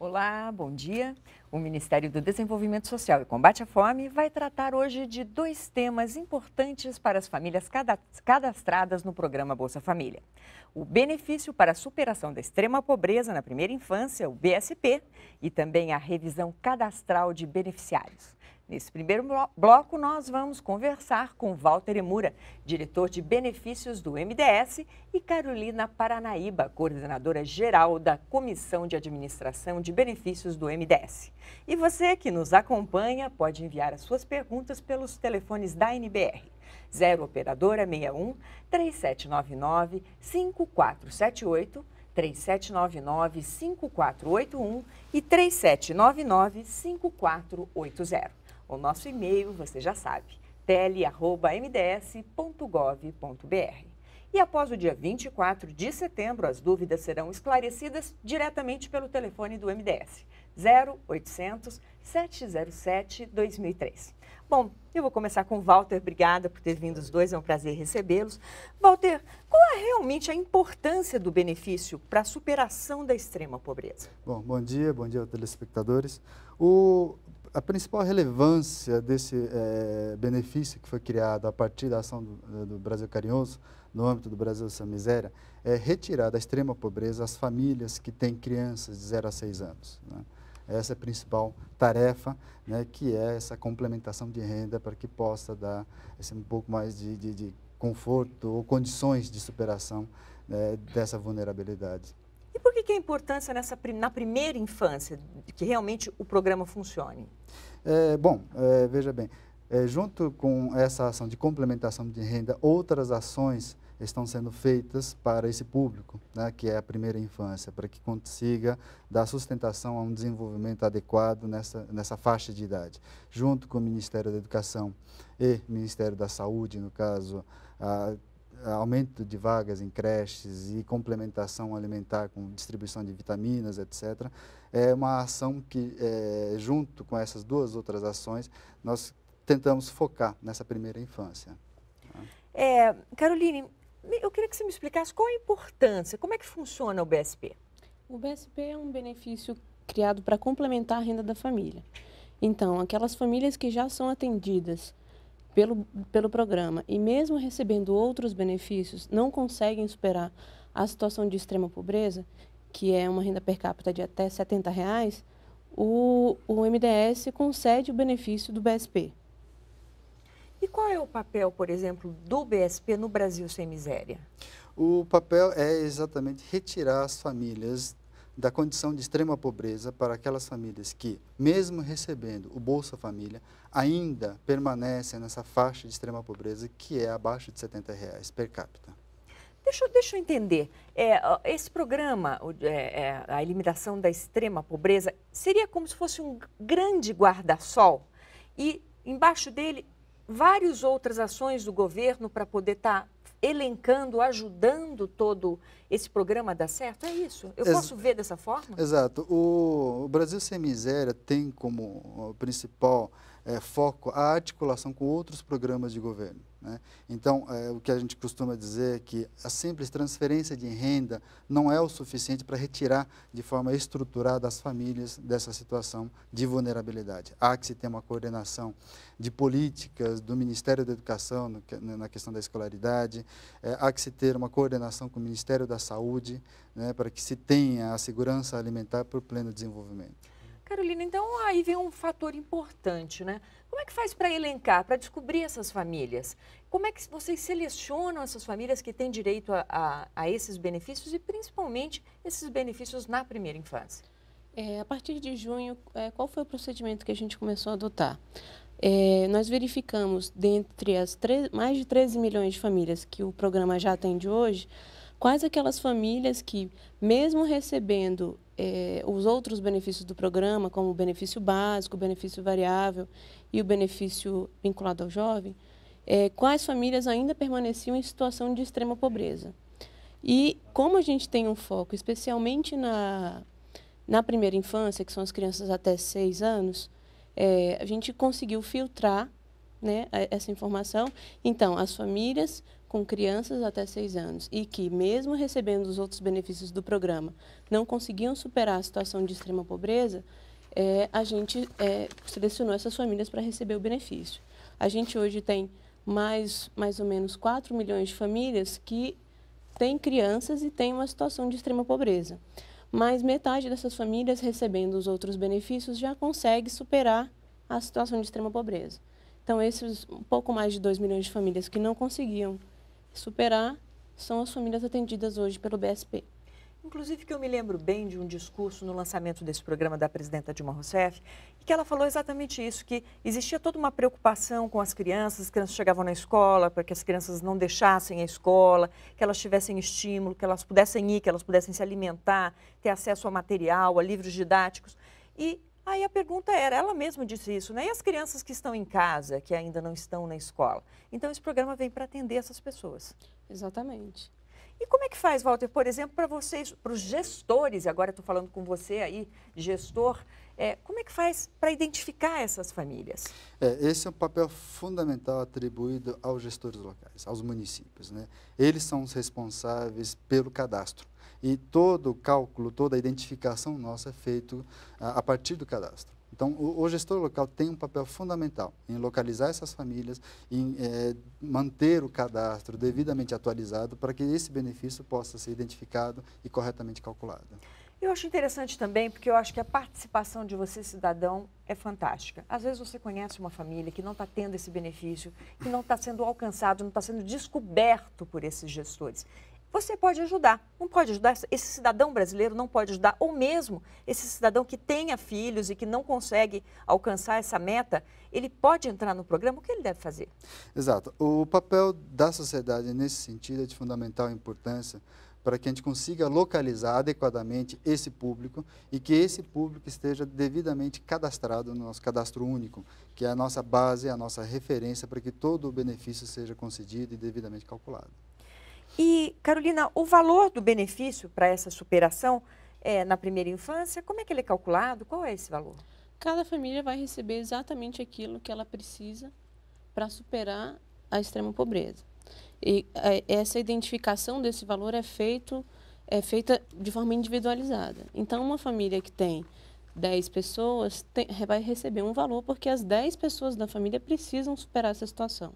Olá, bom dia. O Ministério do Desenvolvimento Social e Combate à Fome vai tratar hoje de dois temas importantes para as famílias cadastradas no programa Bolsa Família: o benefício para a superação da extrema pobreza na primeira infância, o BSP, e também a revisão cadastral de beneficiários. Nesse primeiro bloco, nós vamos conversar com Walter Emura, diretor de benefícios do MDS, e Carolina Paranaíba, coordenadora geral da Comissão de Administração de Benefícios do MDS. E você que nos acompanha pode enviar as suas perguntas pelos telefones da NBR. 0 Operadora 61 3799 5478 3799 5481 e 3799 5480. O nosso e-mail, você já sabe, tele.mds.gov.br. E após o dia 24 de setembro, as dúvidas serão esclarecidas diretamente pelo telefone do MDS, 0800 707 2003. Bom, eu vou começar com o Walter. Obrigada por ter vindo os dois, é um prazer recebê-los. Walter, qual é realmente a importância do benefício para a superação da extrema pobreza? Bom, bom dia, bom dia, telespectadores. O a principal relevância desse é, benefício que foi criado a partir da ação do, eh, do, Brasil Carinhoso, no âmbito do Brasil Sem Miséria, é retirar da extrema pobreza as famílias que têm crianças de 0 a 6 anos. Né? Essa é a principal tarefa, né, que é essa complementação de renda para que possa dar esse um pouco mais de, de, de conforto ou condições de superação né, dessa vulnerabilidade. E por que, que a é importância nessa, na primeira infância de que realmente o programa funcione? É, bom, é, veja bem, é, junto com essa ação de complementação de renda, outras ações estão sendo feitas para esse público, né, que é a primeira infância, para que consiga dar sustentação a um desenvolvimento adequado nessa, nessa faixa de idade. Junto com o Ministério da Educação e Ministério da Saúde, no caso, a, eh, aumento de vagas em creches e complementação alimentar com distribuição de vitaminas, etc. É uma ação que, é, junto com essas duas outras ações, nós tentamos focar nessa primeira infância. É, Caroline, eu queria que você me explicasse qual a importância, como é que funciona o BSP? O BSP é um benefício criado para complementar a renda da família. Então, aquelas famílias que já são atendidas pelo, pelo programa e mesmo recebendo outros benefícios, não conseguem superar a situação de extrema pobreza, que é uma renda per capita de até 70 reais, o, o MDS concede o benefício do BSP. E qual é o papel, por exemplo, do BSP no Brasil sem miséria? O papel é exatamente retirar as famílias da condição de extrema pobreza para aquelas famílias que, mesmo recebendo o Bolsa Família, ainda permanecem nessa faixa de extrema pobreza que é abaixo de 70 reais per capita. Deixa, deixa eu entender. É, esse programa, é, é, a eliminação da extrema pobreza, seria como se fosse um grande guarda-sol e embaixo dele várias outras ações do governo para poder estar tá elencando, ajudando todo esse programa a dar certo? É isso? Eu posso ver dessa forma? Exato. O, o Brasil Sem Miséria tem como principal é, foco à articulação com outros programas de governo. Né? Então, é, o que a gente costuma dizer é que a simples transferência de renda não é o suficiente para retirar de forma estruturada as famílias dessa situação de vulnerabilidade. Há que se ter uma coordenação de políticas do Ministério da Educação no, na questão da escolaridade, é, há que se ter uma coordenação com o Ministério da Saúde né, para que se tenha a segurança alimentar para o pleno desenvolvimento. Carolina, então aí vem um fator importante, né? Como é que faz para elencar, para descobrir essas famílias? Como é que vocês selecionam essas famílias que têm direito a, a, a esses benefícios e principalmente esses benefícios na primeira infância? É, a partir de junho, é, qual foi o procedimento que a gente começou a adotar? É, nós verificamos, dentre as mais de 13 milhões de famílias que o programa já atende hoje, quais aquelas famílias que, mesmo recebendo é, os outros benefícios do programa, como o benefício básico, o benefício variável e o benefício vinculado ao jovem, é, quais famílias ainda permaneciam em situação de extrema pobreza. E como a gente tem um foco especialmente na, na primeira infância, que são as crianças até seis anos, é, a gente conseguiu filtrar né, essa informação. Então, as famílias com crianças até 6 anos e que, mesmo recebendo os outros benefícios do programa, não conseguiam superar a situação de extrema pobreza, é, a gente é, selecionou essas famílias para receber o benefício. A gente hoje tem mais, mais ou menos 4 milhões de famílias que têm crianças e têm uma situação de extrema pobreza. Mas metade dessas famílias recebendo os outros benefícios já consegue superar a situação de extrema pobreza. Então, esses um pouco mais de 2 milhões de famílias que não conseguiam superar são as famílias atendidas hoje pelo BSP. Inclusive que eu me lembro bem de um discurso no lançamento desse programa da presidenta Dilma Rousseff, que ela falou exatamente isso, que existia toda uma preocupação com as crianças, as crianças chegavam na escola, para que as crianças não deixassem a escola, que elas tivessem estímulo, que elas pudessem ir, que elas pudessem se alimentar, ter acesso a material, a livros didáticos. E Aí a pergunta era, ela mesma disse isso, né? E as crianças que estão em casa, que ainda não estão na escola? Então esse programa vem para atender essas pessoas. Exatamente. E como é que faz, Walter, por exemplo, para vocês, para os gestores, agora estou falando com você aí, gestor, é, como é que faz para identificar essas famílias? É, esse é um papel fundamental atribuído aos gestores locais, aos municípios. Né? Eles são os responsáveis pelo cadastro e todo o cálculo, toda a identificação nossa é feito ah, a, partir do cadastro. Então, o, gestor local tem um papel fundamental em localizar essas famílias, em eh, manter o cadastro devidamente atualizado para que esse benefício possa ser identificado e corretamente calculado. Eu acho interessante também, porque eu acho que a participação de você, cidadão, é fantástica. Às vezes você conhece uma família que não está tendo esse benefício, que não está sendo alcançado, não está sendo descoberto por esses gestores você pode ajudar. Não pode ajudar, esse cidadão brasileiro não pode ajudar, ou mesmo esse cidadão que tenha filhos e que não consegue alcançar essa meta, ele pode entrar no programa, o que ele deve fazer? Exato. O papel da sociedade nesse sentido é de fundamental importância para que a gente consiga localizar adequadamente esse público e que esse público esteja devidamente cadastrado no nosso cadastro único, que é a nossa base, a nossa referência para que todo o benefício seja concedido e devidamente calculado. E, Carolina, o valor do benefício para essa superação é, na primeira infância, como é que ele é calculado? Qual é esse valor? Cada família vai receber exatamente aquilo que ela precisa para superar a extrema pobreza. E é, essa identificação desse valor é, feito, é feita de forma individualizada. Então, uma família que tem 10 pessoas tem, vai receber um valor porque as 10 pessoas da família precisam superar essa situação.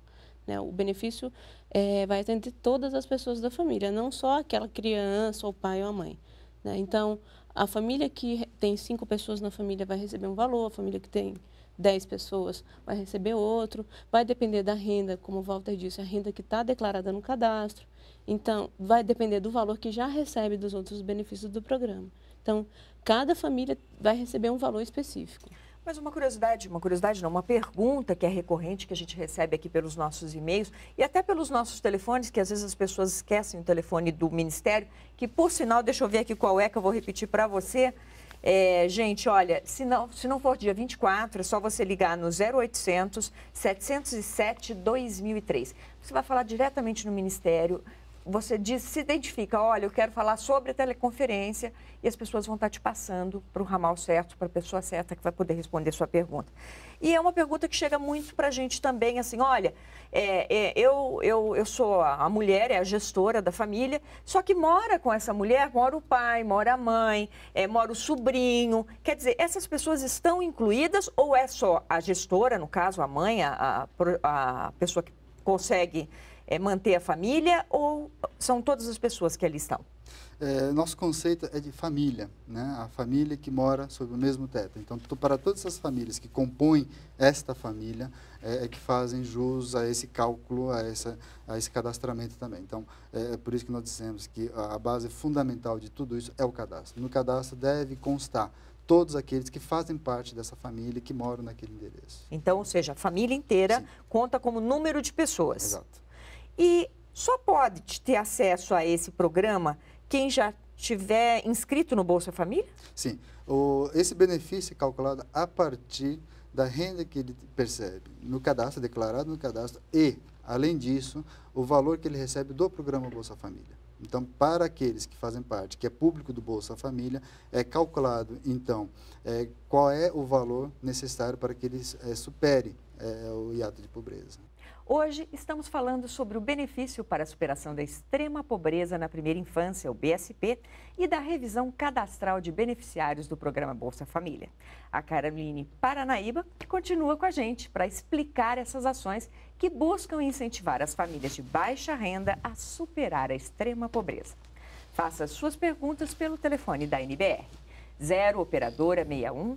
Né? O benefício é, vai atender todas as pessoas da família, não só aquela criança, ou pai ou a mãe. Né? Então, a família que tem cinco pessoas na família vai receber um valor, a família que tem 10 pessoas vai receber outro, vai depender da renda, como o Walter disse, a renda que está declarada no cadastro. Então, vai depender do valor que já recebe dos outros benefícios do programa. Então, cada família vai receber um valor específico. Mas uma curiosidade, uma curiosidade não, uma pergunta que é recorrente que a gente recebe aqui pelos nossos e-mails e até pelos nossos telefones, que às vezes as pessoas esquecem o telefone do Ministério, que por sinal, deixa eu ver aqui qual é que eu vou repetir para você. É, gente, olha, se não, se não for dia 24, é só você ligar no 0800 707 2003. Você vai falar diretamente no Ministério, você diz, se identifica, olha, eu quero falar sobre teleconferência e as pessoas vão estar te passando para o ramal certo, para a pessoa certa que vai poder responder sua pergunta. E é uma pergunta que chega muito para a gente também, assim, olha, é, é, eu, eu, eu sou a mulher, é a gestora da família, só que mora com essa mulher, mora o pai, mora a mãe, é, mora o sobrinho. Quer dizer, essas pessoas estão incluídas ou é só a gestora, no caso, a mãe, a, a, a pessoa que consegue é, manter a família ou são todas as pessoas que ali estão? É, nosso conceito é de família, né? a família que mora sob o mesmo teto. Então, para todas as famílias que compõem esta família, é, é que fazem jus a esse cálculo, a, essa, a esse cadastramento também. Então, é, é por isso que nós dizemos que a, base fundamental de tudo isso é o cadastro. No cadastro deve constar todos aqueles que fazem parte dessa família e que moram naquele endereço. Então, ou seja, a família inteira Sim. conta como número de pessoas. Exato. E só pode ter acesso a esse programa quem já tiver inscrito no Bolsa Família? Sim. O, esse benefício é calculado a partir da renda que ele percebe no cadastro, declarado no cadastro, e, além disso, o valor que ele recebe do programa Bolsa Família. Então, para aqueles que fazem parte, que é público do Bolsa Família, é calculado, então, é, qual é o valor necessário para que eles é, supere é, o hiato de pobreza. Hoje estamos falando sobre o benefício para a superação da extrema pobreza na primeira infância, o BSP, e da revisão cadastral de beneficiários do programa Bolsa Família. A Caroline Paranaíba continua com a gente para explicar essas ações que buscam incentivar as famílias de baixa renda a superar a extrema pobreza. Faça suas perguntas pelo telefone da NBR 0 operadora 61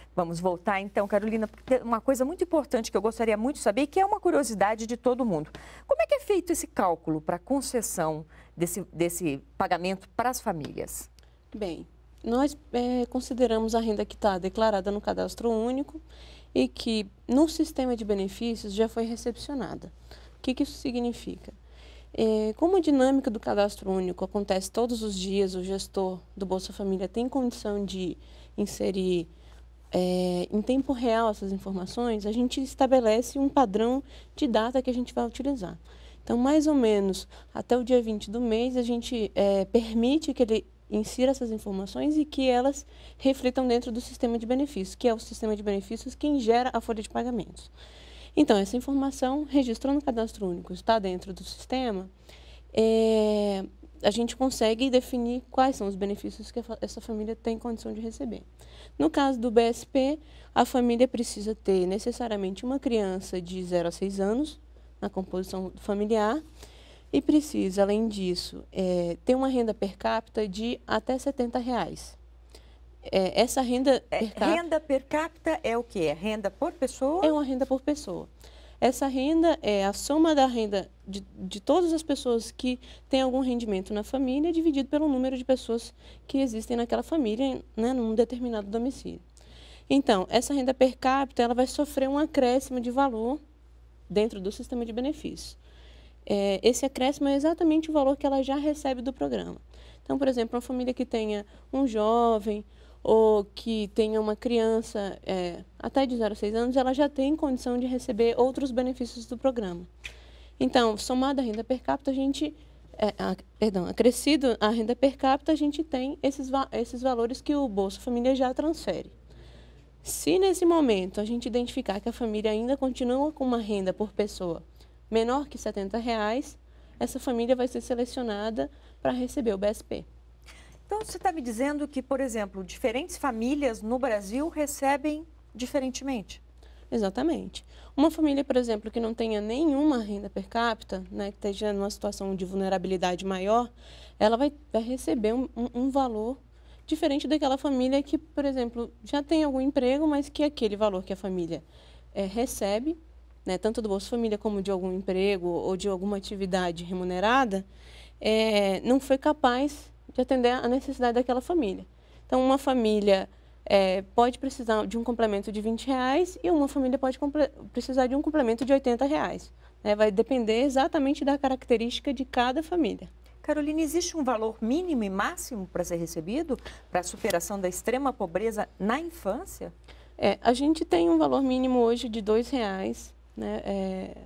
Vamos voltar então, Carolina, porque uma coisa muito importante que eu gostaria muito de saber, que é uma curiosidade de todo mundo. Como é que é feito esse cálculo para concessão desse, desse pagamento para as famílias? Bem, nós é, consideramos a renda que está declarada no cadastro único e que no sistema de benefícios já foi recepcionada. O que, que isso significa? É, como a dinâmica do cadastro único acontece todos os dias, o gestor do Bolsa Família tem condição de inserir é, em tempo real essas informações, a gente estabelece um padrão de data que a gente vai utilizar. Então, mais ou menos até o dia 20 do mês, a gente é, permite que ele insira essas informações e que elas reflitam dentro do sistema de benefícios, que é o sistema de benefícios que gera a folha de pagamentos. Então, essa informação registrou no cadastro único, está dentro do sistema, é, a gente consegue definir quais são os benefícios que essa família tem condição de receber. No caso do BSP, a família precisa ter necessariamente uma criança de 0 a 6 anos na composição familiar e precisa, além disso, é, ter uma renda per capita de até 70 reais. É, essa renda é, per capita... Renda per capita é o que? É renda por pessoa? É uma renda por pessoa. Essa renda é a soma da renda de, de todas as pessoas que têm algum rendimento na família, dividido pelo número de pessoas que existem naquela família, né, num determinado domicílio. Então, essa renda per capita ela vai sofrer um acréscimo de valor dentro do sistema de benefícios. É, esse acréscimo é exatamente o valor que ela já recebe do programa. Então, por exemplo, uma família que tenha um jovem, ou que tenha uma criança é, até de 0 a 6 anos, ela já tem condição de receber outros benefícios do programa. Então, somada a renda per capita, a gente. É, a, perdão, acrescido a renda per capita, a gente tem esses, esses valores que o Bolsa Família já transfere. Se nesse momento a gente identificar que a família ainda continua com uma renda por pessoa menor que R$ 70, reais, essa família vai ser selecionada para receber o BSP. Então, você está me dizendo que, por exemplo, diferentes famílias no Brasil recebem diferentemente? Exatamente. Uma família, por exemplo, que não tenha nenhuma renda per capita, né, que esteja numa situação de vulnerabilidade maior, ela vai, vai receber um, um, um valor diferente daquela família que, por exemplo, já tem algum emprego, mas que aquele valor que a família é, recebe, né, tanto do Bolsa Família como de algum emprego ou de alguma atividade remunerada, é, não foi capaz de atender a necessidade daquela família. Então, uma família é, pode precisar de um complemento de 20 reais e uma família pode precisar de um complemento de 80 reais. Né? Vai depender exatamente da característica de cada família. Carolina, existe um valor mínimo e máximo para ser recebido para a superação da extrema pobreza na infância? É, a gente tem um valor mínimo hoje de R$ reais, né? É,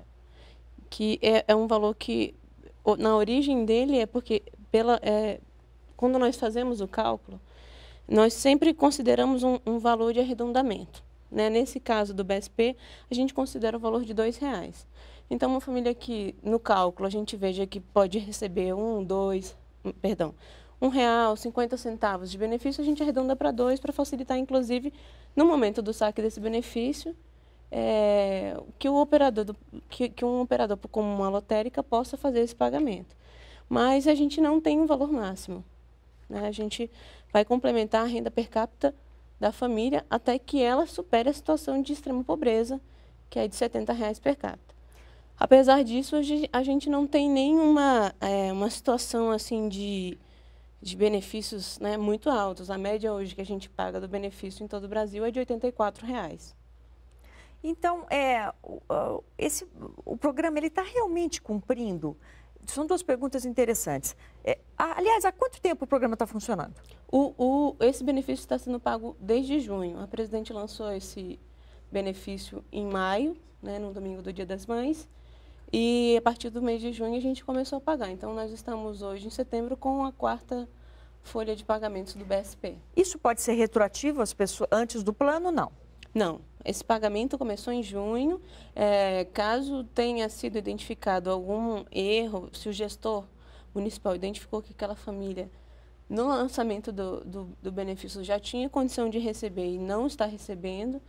que é, é, um valor que na origem dele é porque pela, é, quando nós fazemos o cálculo, nós sempre consideramos um, um valor de arredondamento. Né? Nesse caso do BSP, a gente considera o valor de R$ reais. Então, uma família que, no cálculo, a gente veja que pode receber um, dois, perdão, um real, 50 centavos de benefício, a gente arredonda para dois para facilitar, inclusive, no momento do saque desse benefício, é, que, o operador do, que, que, um operador como uma lotérica possa fazer esse pagamento. Mas a gente não tem um valor máximo. Né? A gente vai complementar a renda per capita da família até que ela supere a situação de extrema pobreza, que é de 70 reais per capita. Apesar disso, hoje a gente não tem nenhuma é, uma situação assim de, de benefícios né, muito altos. A média hoje que a gente paga do benefício em todo o Brasil é de R$ 84. Reais. Então, é, esse, o programa ele está realmente cumprindo são duas perguntas interessantes. É, aliás, há quanto tempo o programa está funcionando? O, o, esse benefício está sendo pago desde junho. A presidente lançou esse benefício em maio, né, no domingo do Dia das Mães, e a partir do mês de junho a gente começou a pagar. Então, nós estamos hoje em setembro com a quarta folha de pagamentos do BSP. Isso pode ser retroativo às pessoas antes do plano? Não. Não. Esse pagamento começou em junho. É, caso tenha sido identificado algum erro, se o gestor municipal identificou que aquela família no lançamento do, do, do benefício já tinha condição de receber e não está recebendo,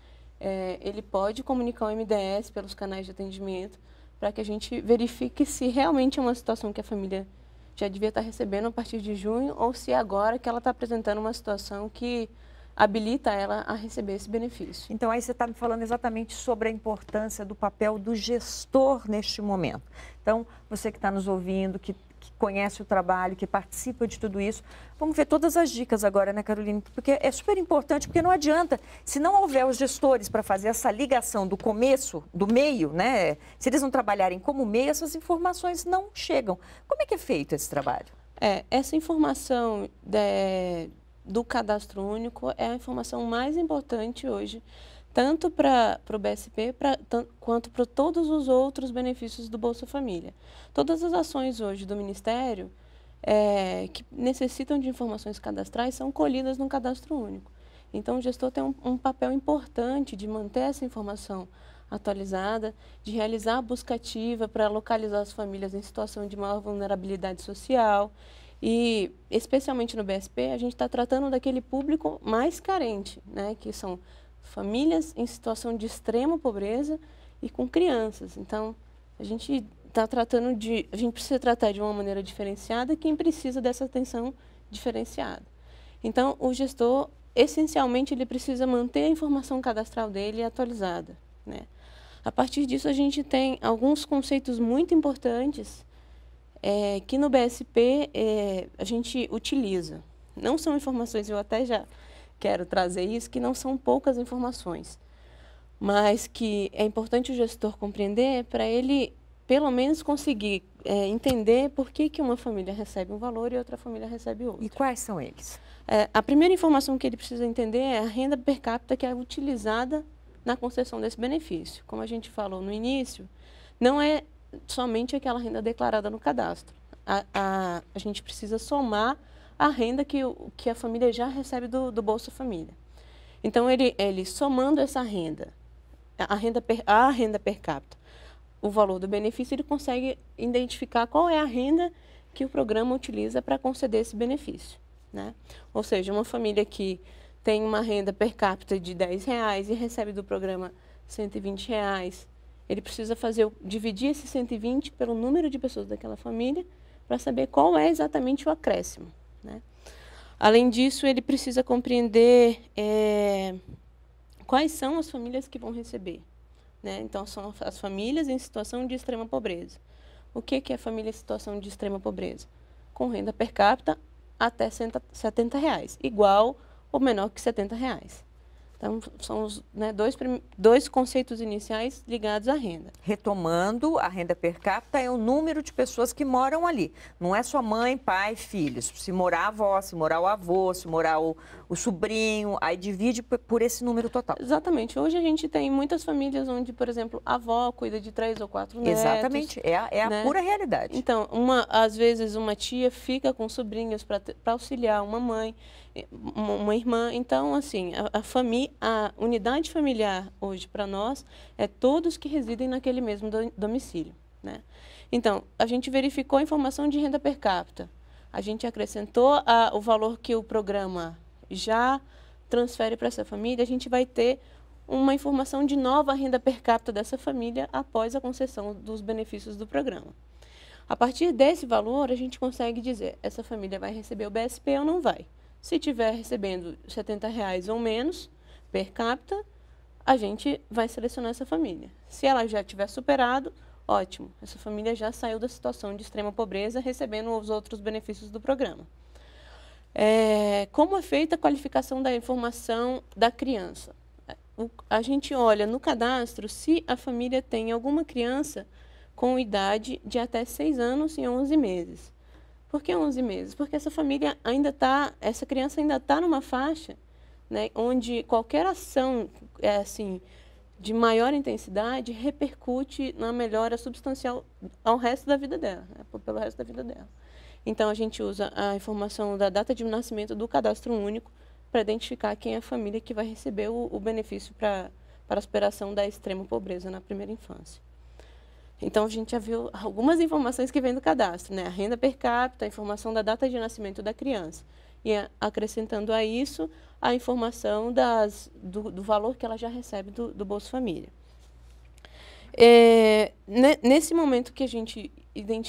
é, ele pode comunicar o MDS pelos canais de atendimento para que a gente verifique se realmente é uma situação que a família já devia estar recebendo a partir de junho ou se agora que ela está apresentando uma situação que habilita ela a receber esse benefício. Então, aí você está me falando exatamente sobre a importância do papel do gestor neste momento. Então, você que está nos ouvindo, que, que, conhece o trabalho, que participa de tudo isso, vamos ver todas as dicas agora, né, Carolina? Porque é super importante, porque não adianta, se não houver os gestores para fazer essa ligação do começo, do meio, né? Se eles não trabalharem como meio, essas informações não chegam. Como é que é feito esse trabalho? É, essa informação de é, do cadastro único é a informação mais importante hoje, tanto para o BSP pra, quanto para todos os outros benefícios do Bolsa Família. Todas as ações hoje do Ministério é, que necessitam de informações cadastrais são colhidas no cadastro único. Então, o gestor tem um, um papel importante de manter essa informação atualizada, de realizar a busca ativa para localizar as famílias em situação de maior vulnerabilidade social e, especialmente no BSP, a gente está tratando daquele público mais carente, né? que são famílias em situação de extrema pobreza e com crianças. Então, a gente está tratando de. A gente precisa tratar de uma maneira diferenciada quem precisa dessa atenção diferenciada. Então, o gestor, essencialmente, ele precisa manter a informação cadastral dele atualizada. Né? A partir disso, a gente tem alguns conceitos muito importantes é, que no BSP é, a gente utiliza. Não são informações, eu até já quero trazer isso, que não são poucas informações, mas que é importante o gestor compreender é para ele, pelo menos, conseguir é, entender por que, que uma família recebe um valor e outra família recebe outro. E quais são eles? É, a primeira informação que ele precisa entender é a renda per capita que é utilizada na concessão desse benefício. Como a gente falou no início, não é somente aquela renda declarada no cadastro. A, a, a gente precisa somar a renda que, que a família já recebe do, do Bolsa Família. Então, ele, ele somando essa renda, a renda, per, a renda per capita, o valor do benefício, ele consegue identificar qual é a renda que o programa utiliza para conceder esse benefício. Né? Ou seja, uma família que tem uma renda per capita de 10 reais e recebe do programa 120 reais, ele precisa fazer dividir esses 120 pelo número de pessoas daquela família para saber qual é exatamente o acréscimo. Né? Além disso, ele precisa compreender é, quais são as famílias que vão receber. Né? Então, são as famílias em situação de extrema pobreza. O que, que é família em situação de extrema pobreza? Com renda per capita até 70 reais, igual ou menor que 70 reais. Então, são os né, dois, dois conceitos iniciais ligados à renda. Retomando, a renda per capita é o número de pessoas que moram ali. Não é só mãe, pai, filhos. Se morar a avó, se morar o avô, se morar o, o sobrinho, aí divide por esse número total. Exatamente. Hoje a gente tem muitas famílias onde, por exemplo, a avó cuida de três ou quatro netos. Exatamente. É a, é a né? pura realidade. Então, uma, às vezes uma tia fica com sobrinhos para auxiliar uma mãe uma irmã. Então, assim, a, a, a unidade familiar hoje para nós é todos que residem naquele mesmo do, domicílio. Né? Então, a gente verificou a informação de renda per capita, a gente acrescentou a, o valor que o programa já transfere para essa família, a gente vai ter uma informação de nova renda per capita dessa família após a concessão dos benefícios do programa. A partir desse valor, a gente consegue dizer, essa família vai receber o BSP ou não vai. Se tiver recebendo 70 reais ou menos per capita, a gente vai selecionar essa família. Se ela já tiver superado, ótimo, essa família já saiu da situação de extrema pobreza recebendo os outros benefícios do programa. É, como é feita a qualificação da informação da criança? O, a gente olha no cadastro se a família tem alguma criança com idade de até 6 anos e 11 meses. Por que 11 meses? Porque essa família ainda está, essa criança ainda está numa faixa, né, onde qualquer ação é assim de maior intensidade repercute na melhora substancial ao resto da vida dela, né, pelo resto da vida dela. Então a gente usa a informação da data de nascimento do cadastro único para identificar quem é a família que vai receber o, o benefício para para a superação da extrema pobreza na primeira infância. Então, a gente já viu algumas informações que vêm do cadastro, né? A renda per capita, a informação da data de nascimento da criança. E eh, acrescentando a isso, a informação das, do, do valor que ela já recebe do, do Bolsa Família. É, nesse momento que a gente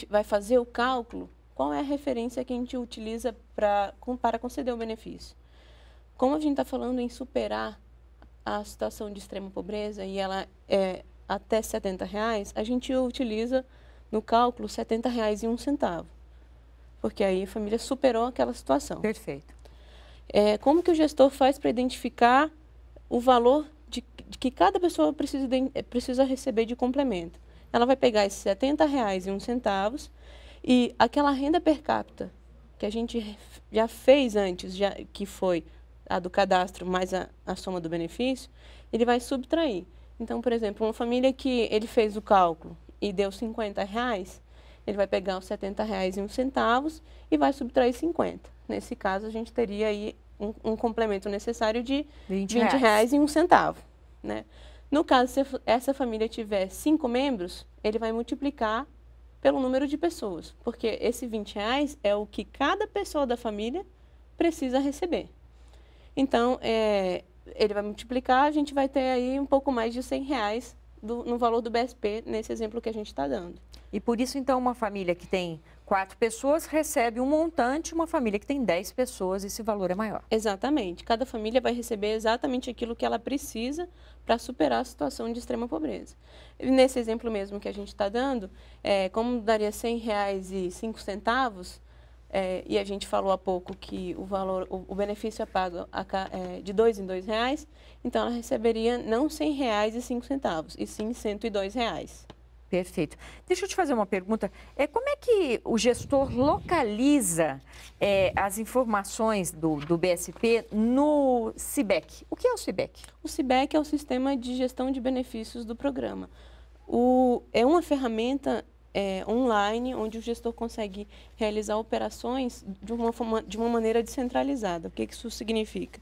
vai fazer o cálculo, qual é a referência que a gente utiliza pra, com, para conceder o benefício? Como a gente está falando em superar a situação de extrema pobreza e ela é até 70 reais, a gente utiliza no cálculo 70 reais e um centavo, porque aí a família superou aquela situação. Perfeito. É, como que o gestor faz para identificar o valor de, de que cada pessoa precisa, de, precisa receber de complemento? Ela vai pegar esses 70 reais e um centavos e aquela renda per capita que a gente já fez antes, já, que foi a do cadastro mais a, a soma do benefício, ele vai subtrair. Então, por exemplo, uma família que ele fez o cálculo e deu 50 reais, ele vai pegar os 70 reais e uns centavos e vai subtrair 50. Nesse caso, a gente teria aí um, um complemento necessário de 20, 20 reais. reais. e um centavo, né? No caso, se essa família tiver cinco membros, ele vai multiplicar pelo número de pessoas, porque esse 20 reais é o que cada pessoa da família precisa receber. Então, é, ele vai multiplicar, a gente vai ter aí um pouco mais de 100 reais do, no valor do BSP, nesse exemplo que a gente está dando. E por isso, então, uma família que tem quatro pessoas recebe um montante, uma família que tem 10 pessoas, esse valor é maior. Exatamente. Cada família vai receber exatamente aquilo que ela precisa para superar a situação de extrema pobreza. E nesse exemplo mesmo que a gente está dando, é, como daria 100 reais e 5 centavos, é, e a gente falou há pouco que o valor, o, o benefício é pago a, é, de dois em dois reais, então ela receberia não cem reais e cinco centavos, e sim cento e dois reais. Perfeito. Deixa eu te fazer uma pergunta. É, como é que o gestor localiza é, as informações do, do BSP no CIBEC? O que é o CIBEC? O CIBEC é o Sistema de Gestão de Benefícios do Programa. O, é uma ferramenta é, online, onde o gestor consegue realizar operações de uma, forma, de uma maneira descentralizada. O que, que isso significa?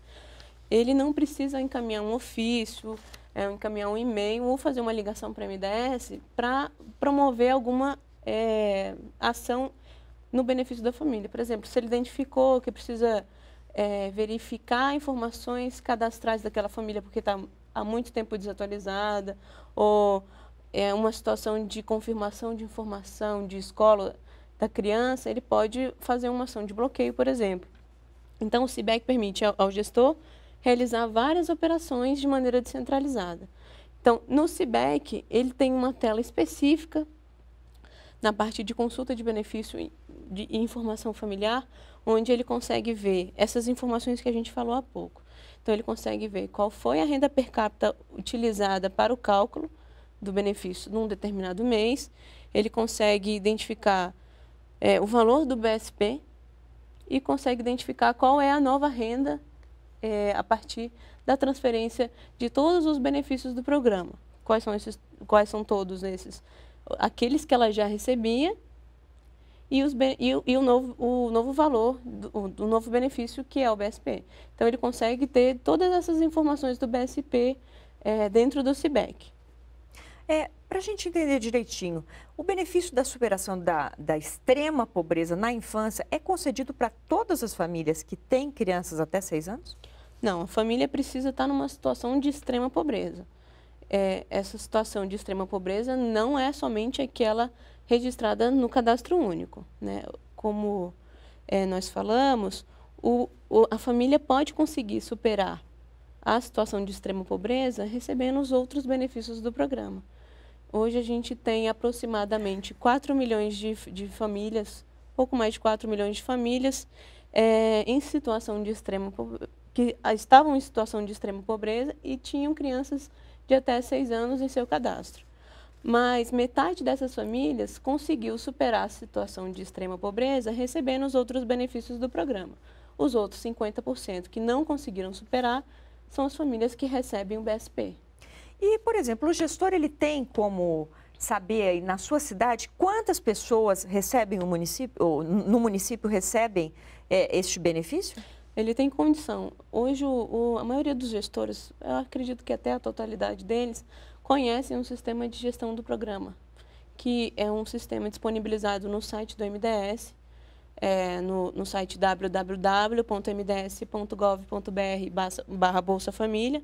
Ele não precisa encaminhar um ofício, é, encaminhar um e-mail ou fazer uma ligação para a MDS para promover alguma é, ação no benefício da família. Por exemplo, se ele identificou que precisa é, verificar informações cadastrais daquela família porque está há muito tempo desatualizada ou é uma situação de confirmação de informação de escola da criança, ele pode fazer uma ação de bloqueio, por exemplo. Então, o CIBEC permite ao, gestor realizar várias operações de maneira descentralizada. Então, no CIBEC, ele tem uma tela específica na parte de consulta de benefício de informação familiar, onde ele consegue ver essas informações que a gente falou há pouco. Então, ele consegue ver qual foi a renda per capita utilizada para o cálculo, do benefício num determinado mês, ele consegue identificar é, o valor do BSP e consegue identificar qual é a nova renda é, a partir da transferência de todos os benefícios do programa. Quais são, esses, quais são todos esses? Aqueles que ela já recebia e, os, e, e o, novo, o novo valor, do, novo benefício que é o BSP. Então, ele consegue ter todas essas informações do BSP é, dentro do CIBEC. É, Para a gente entender direitinho, o benefício da superação da, da extrema pobreza na infância é concedido para todas as famílias que têm crianças até seis anos? Não, a família precisa estar tá numa situação de extrema pobreza. É, essa situação de extrema pobreza não é somente aquela registrada no cadastro único. Né? Como é, nós falamos, o, o, a família pode conseguir superar a situação de extrema pobreza recebendo os outros benefícios do programa. Hoje a gente tem aproximadamente 4 milhões de, de famílias, pouco mais de 4 milhões de famílias é, em situação de extrema que estavam em situação de extrema pobreza e tinham crianças de até 6 anos em seu cadastro. Mas metade dessas famílias conseguiu superar a situação de extrema pobreza recebendo os outros benefícios do programa. Os outros 50% que não conseguiram superar são as famílias que recebem o BSP. E, por exemplo, o gestor ele tem como saber na sua cidade quantas pessoas recebem o município, no município recebem é, este benefício? Ele tem condição. Hoje, o, o, a maioria dos gestores, eu acredito que até a totalidade deles, conhecem um sistema de gestão do programa, que é um sistema disponibilizado no site do MDS, é, no, no site www.mds.gov.br barra Bolsa Família,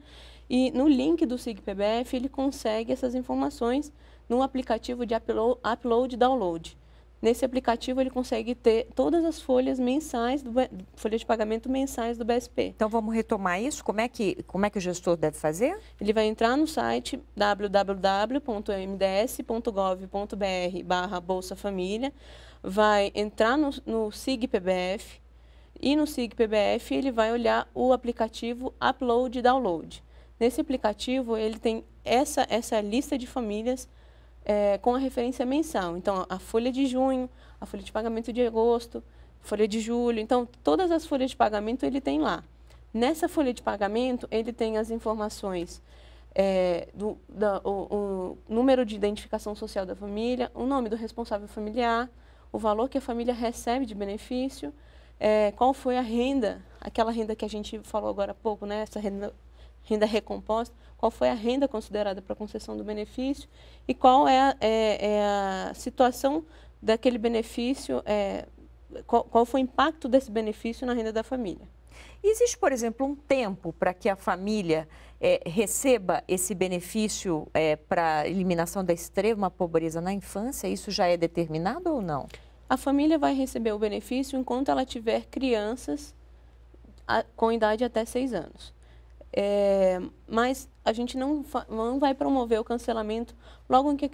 e no link do SIGPBF ele consegue essas informações no aplicativo de upload e download. Nesse aplicativo ele consegue ter todas as folhas mensais, do, folhas de pagamento mensais do BSP. Então vamos retomar isso? Como é que, como é que o gestor deve fazer? Ele vai entrar no site www.mds.gov.br barra Bolsa Família, vai entrar no, no SIGPBF e no SIGPBF ele vai olhar o aplicativo Upload e Download. Nesse aplicativo, ele tem essa, essa lista de famílias é, com a referência mensal. Então, a folha de junho, a folha de pagamento de agosto, folha de julho. Então, todas as folhas de pagamento ele tem lá. Nessa folha de pagamento, ele tem as informações é, do da, o, o, número de identificação social da família, o nome do responsável familiar, o valor que a família recebe de benefício, é, qual foi a renda, aquela renda que a gente falou agora há pouco, né? essa renda renda recomposta, qual foi a renda considerada para concessão do benefício e qual é a, é, é a situação daquele benefício, é, qual, qual foi o impacto desse benefício na renda da família. Existe, por exemplo, um tempo para que a família é, receba esse benefício é, para eliminação da extrema pobreza na infância? Isso já é determinado ou não? A família vai receber o benefício enquanto ela tiver crianças a, com idade até seis anos. É, mas a gente não, não vai promover o cancelamento logo que,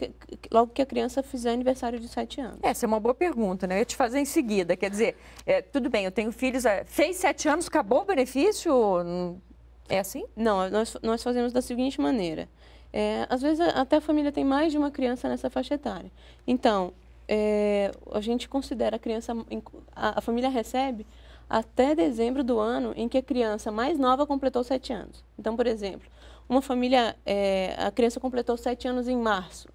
logo que a criança fizer aniversário de 7 anos. Essa é uma boa pergunta, né? Eu ia te fazer em seguida. Quer dizer, é, tudo bem, eu tenho filhos, fez 7 anos, acabou o benefício? É assim? Não, nós, nós fazemos da seguinte maneira. É, às vezes, até a família tem mais de uma criança nessa faixa etária. Então, é, a gente considera a criança, a, a família recebe até dezembro do ano em que a criança mais nova completou 7 anos. Então, por exemplo, uma família, é, a criança completou 7 anos em março.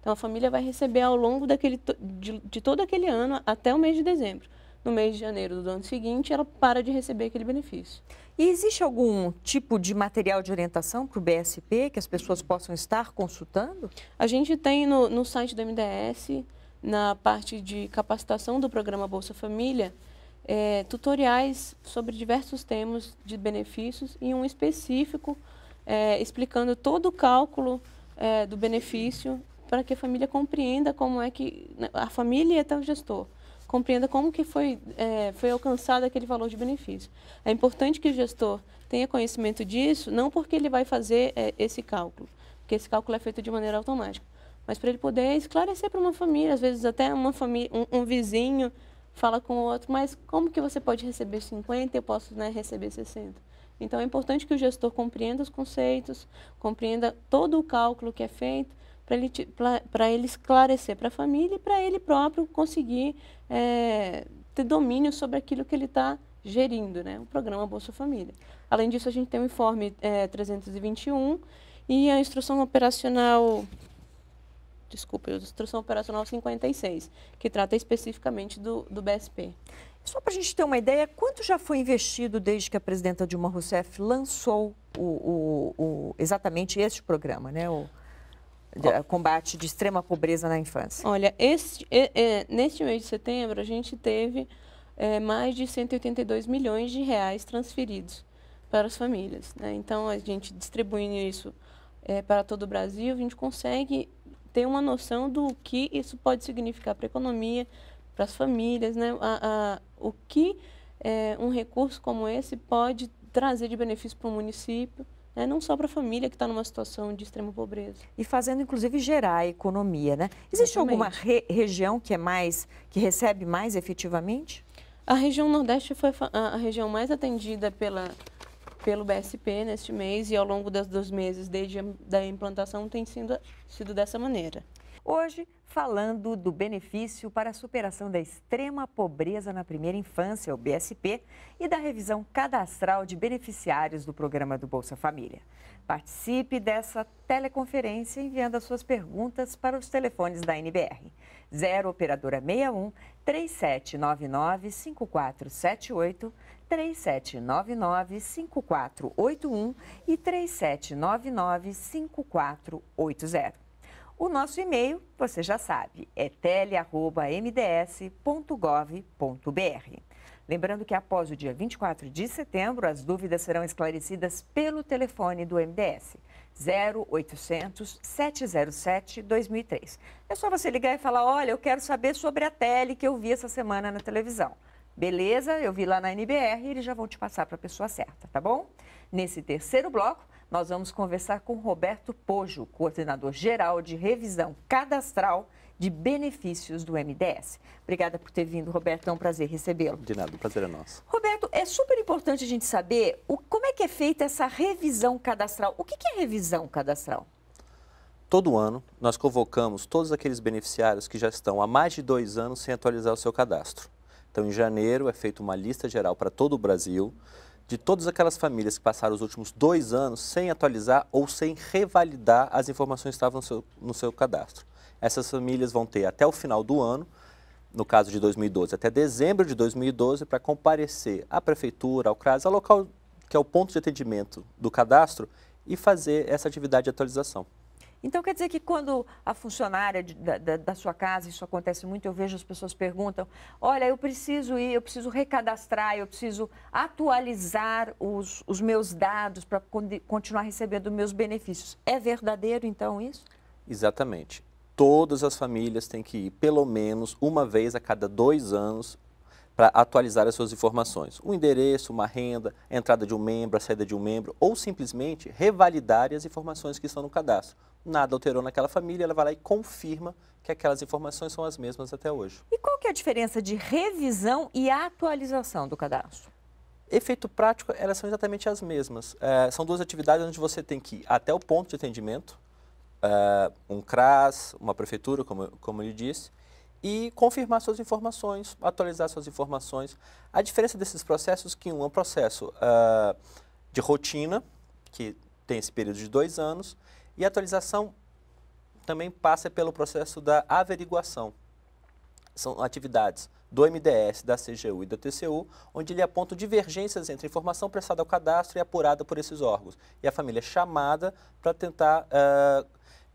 Então, a família vai receber ao longo daquele, de, de todo aquele ano até o mês de dezembro. No mês de janeiro do ano seguinte, ela para de receber aquele benefício. E existe algum tipo de material de orientação para o BSP que as pessoas possam estar consultando? A gente tem no, no site do MDS, na parte de capacitação do programa Bolsa Família, é, tutoriais sobre diversos temas de benefícios e um específico é, explicando todo o cálculo é, do benefício para que a família compreenda como é que né, a família e o gestor compreenda como que foi, é, foi alcançado aquele valor de benefício. É importante que o gestor tenha conhecimento disso, não porque ele vai fazer é, esse cálculo, porque esse cálculo é feito de maneira automática, mas para ele poder esclarecer para uma família, às vezes até uma família, um, um vizinho fala com o outro, mas como que você pode receber 50 e eu posso né, receber 60? Então é importante que o gestor compreenda os conceitos, compreenda todo o cálculo que é feito para ele, ele esclarecer para a família e para ele próprio conseguir é, ter domínio sobre aquilo que ele está gerindo, né? o programa Bolsa Família. Além disso, a gente tem o informe é, eh, 321 e a instrução operacional desculpa, Instrução Operacional 56, que trata especificamente do, do BSP. Só para a gente ter uma ideia, quanto já foi investido desde que a presidenta Dilma Rousseff lançou o, o, o exatamente este programa, né? O combate de extrema pobreza na infância. Olha, este, é, é, neste mês de setembro a gente teve é, mais de 182 milhões de reais transferidos para as famílias. Né? Então, a gente distribuindo isso eh, para todo o Brasil, a gente consegue ter uma noção do que isso pode significar para a economia, para as famílias, né? A, a, o que é, um recurso como esse pode trazer de benefício para o município, né? não só para a família que está numa situação de extrema pobreza. E fazendo, inclusive, gerar a economia, né? Existe Exatamente. alguma re região que é mais, que recebe mais efetivamente? A região Nordeste foi a região mais atendida pela pelo BSP neste mês e ao longo dos dois meses desde a implantação tem sido, sido dessa maneira. Hoje, falando do benefício para a superação da extrema pobreza na primeira infância, o BSP, e da revisão cadastral de beneficiários do programa do Bolsa Família. Participe dessa teleconferência enviando as suas perguntas para os telefones da NBR. 0 Operadora 61 3799 5478 3799-5481 e 3799-5480. O nosso e-mail, você já sabe, é tele.mds.gov.br. Lembrando que após o dia 24 de setembro, as dúvidas serão esclarecidas pelo telefone do MDS. 0800 707 2003. É só você ligar e falar: olha, eu quero saber sobre a tele que eu vi essa semana na televisão. Beleza? Eu vi lá na NBR e eles já vão te passar para a pessoa certa, tá bom? Nesse terceiro bloco, nós vamos conversar com Roberto Pojo, coordenador geral de revisão cadastral de benefícios do MDS. Obrigada por ter vindo, Roberto. É um prazer recebê-lo. De nada, o prazer é nosso. Roberto, é super importante a gente saber o, como é que é feita essa revisão cadastral. O que, que é revisão cadastral? Todo ano, nós convocamos todos aqueles beneficiários que já estão há mais de dois anos sem atualizar o seu cadastro. Então, em janeiro, é feita uma lista geral para todo o Brasil de todas aquelas famílias que passaram os últimos dois anos sem atualizar ou sem revalidar as informações que estavam no seu, no seu cadastro. Essas famílias vão ter até o final do ano, no caso de 2012, até dezembro de 2012, para comparecer à prefeitura, ao CRAS, ao local que é o ponto de atendimento do cadastro e fazer essa atividade de atualização. Então, quer dizer que quando a funcionária de, da, da, sua casa, isso acontece muito, eu vejo as pessoas perguntam: olha, eu preciso ir, eu preciso recadastrar, eu preciso atualizar os, os meus dados para continuar recebendo meus benefícios. É verdadeiro, então, isso? Exatamente. Todas as famílias têm que ir pelo menos uma vez a cada dois anos para atualizar as suas informações. um endereço, uma renda, a entrada de um membro, a saída de um membro, ou simplesmente revalidar as informações que estão no cadastro nada alterou naquela família, ela vai lá e confirma que aquelas informações são as mesmas até hoje. E qual que é a diferença de revisão e atualização do cadastro? Efeito prático, elas são exatamente as mesmas. É, são duas atividades onde você tem que ir até o ponto de atendimento, é, um CRAS, uma prefeitura, como, como ele disse, e confirmar suas informações, atualizar suas informações. A diferença desses processos é que um é um processo é, de rotina, que tem esse período de dois anos, e a atualização também passa pelo processo da averiguação. São atividades do MDS, da CGU e da TCU, onde ele aponta é divergências entre a informação prestada ao cadastro e apurada por esses órgãos. E a família é chamada para tentar uh,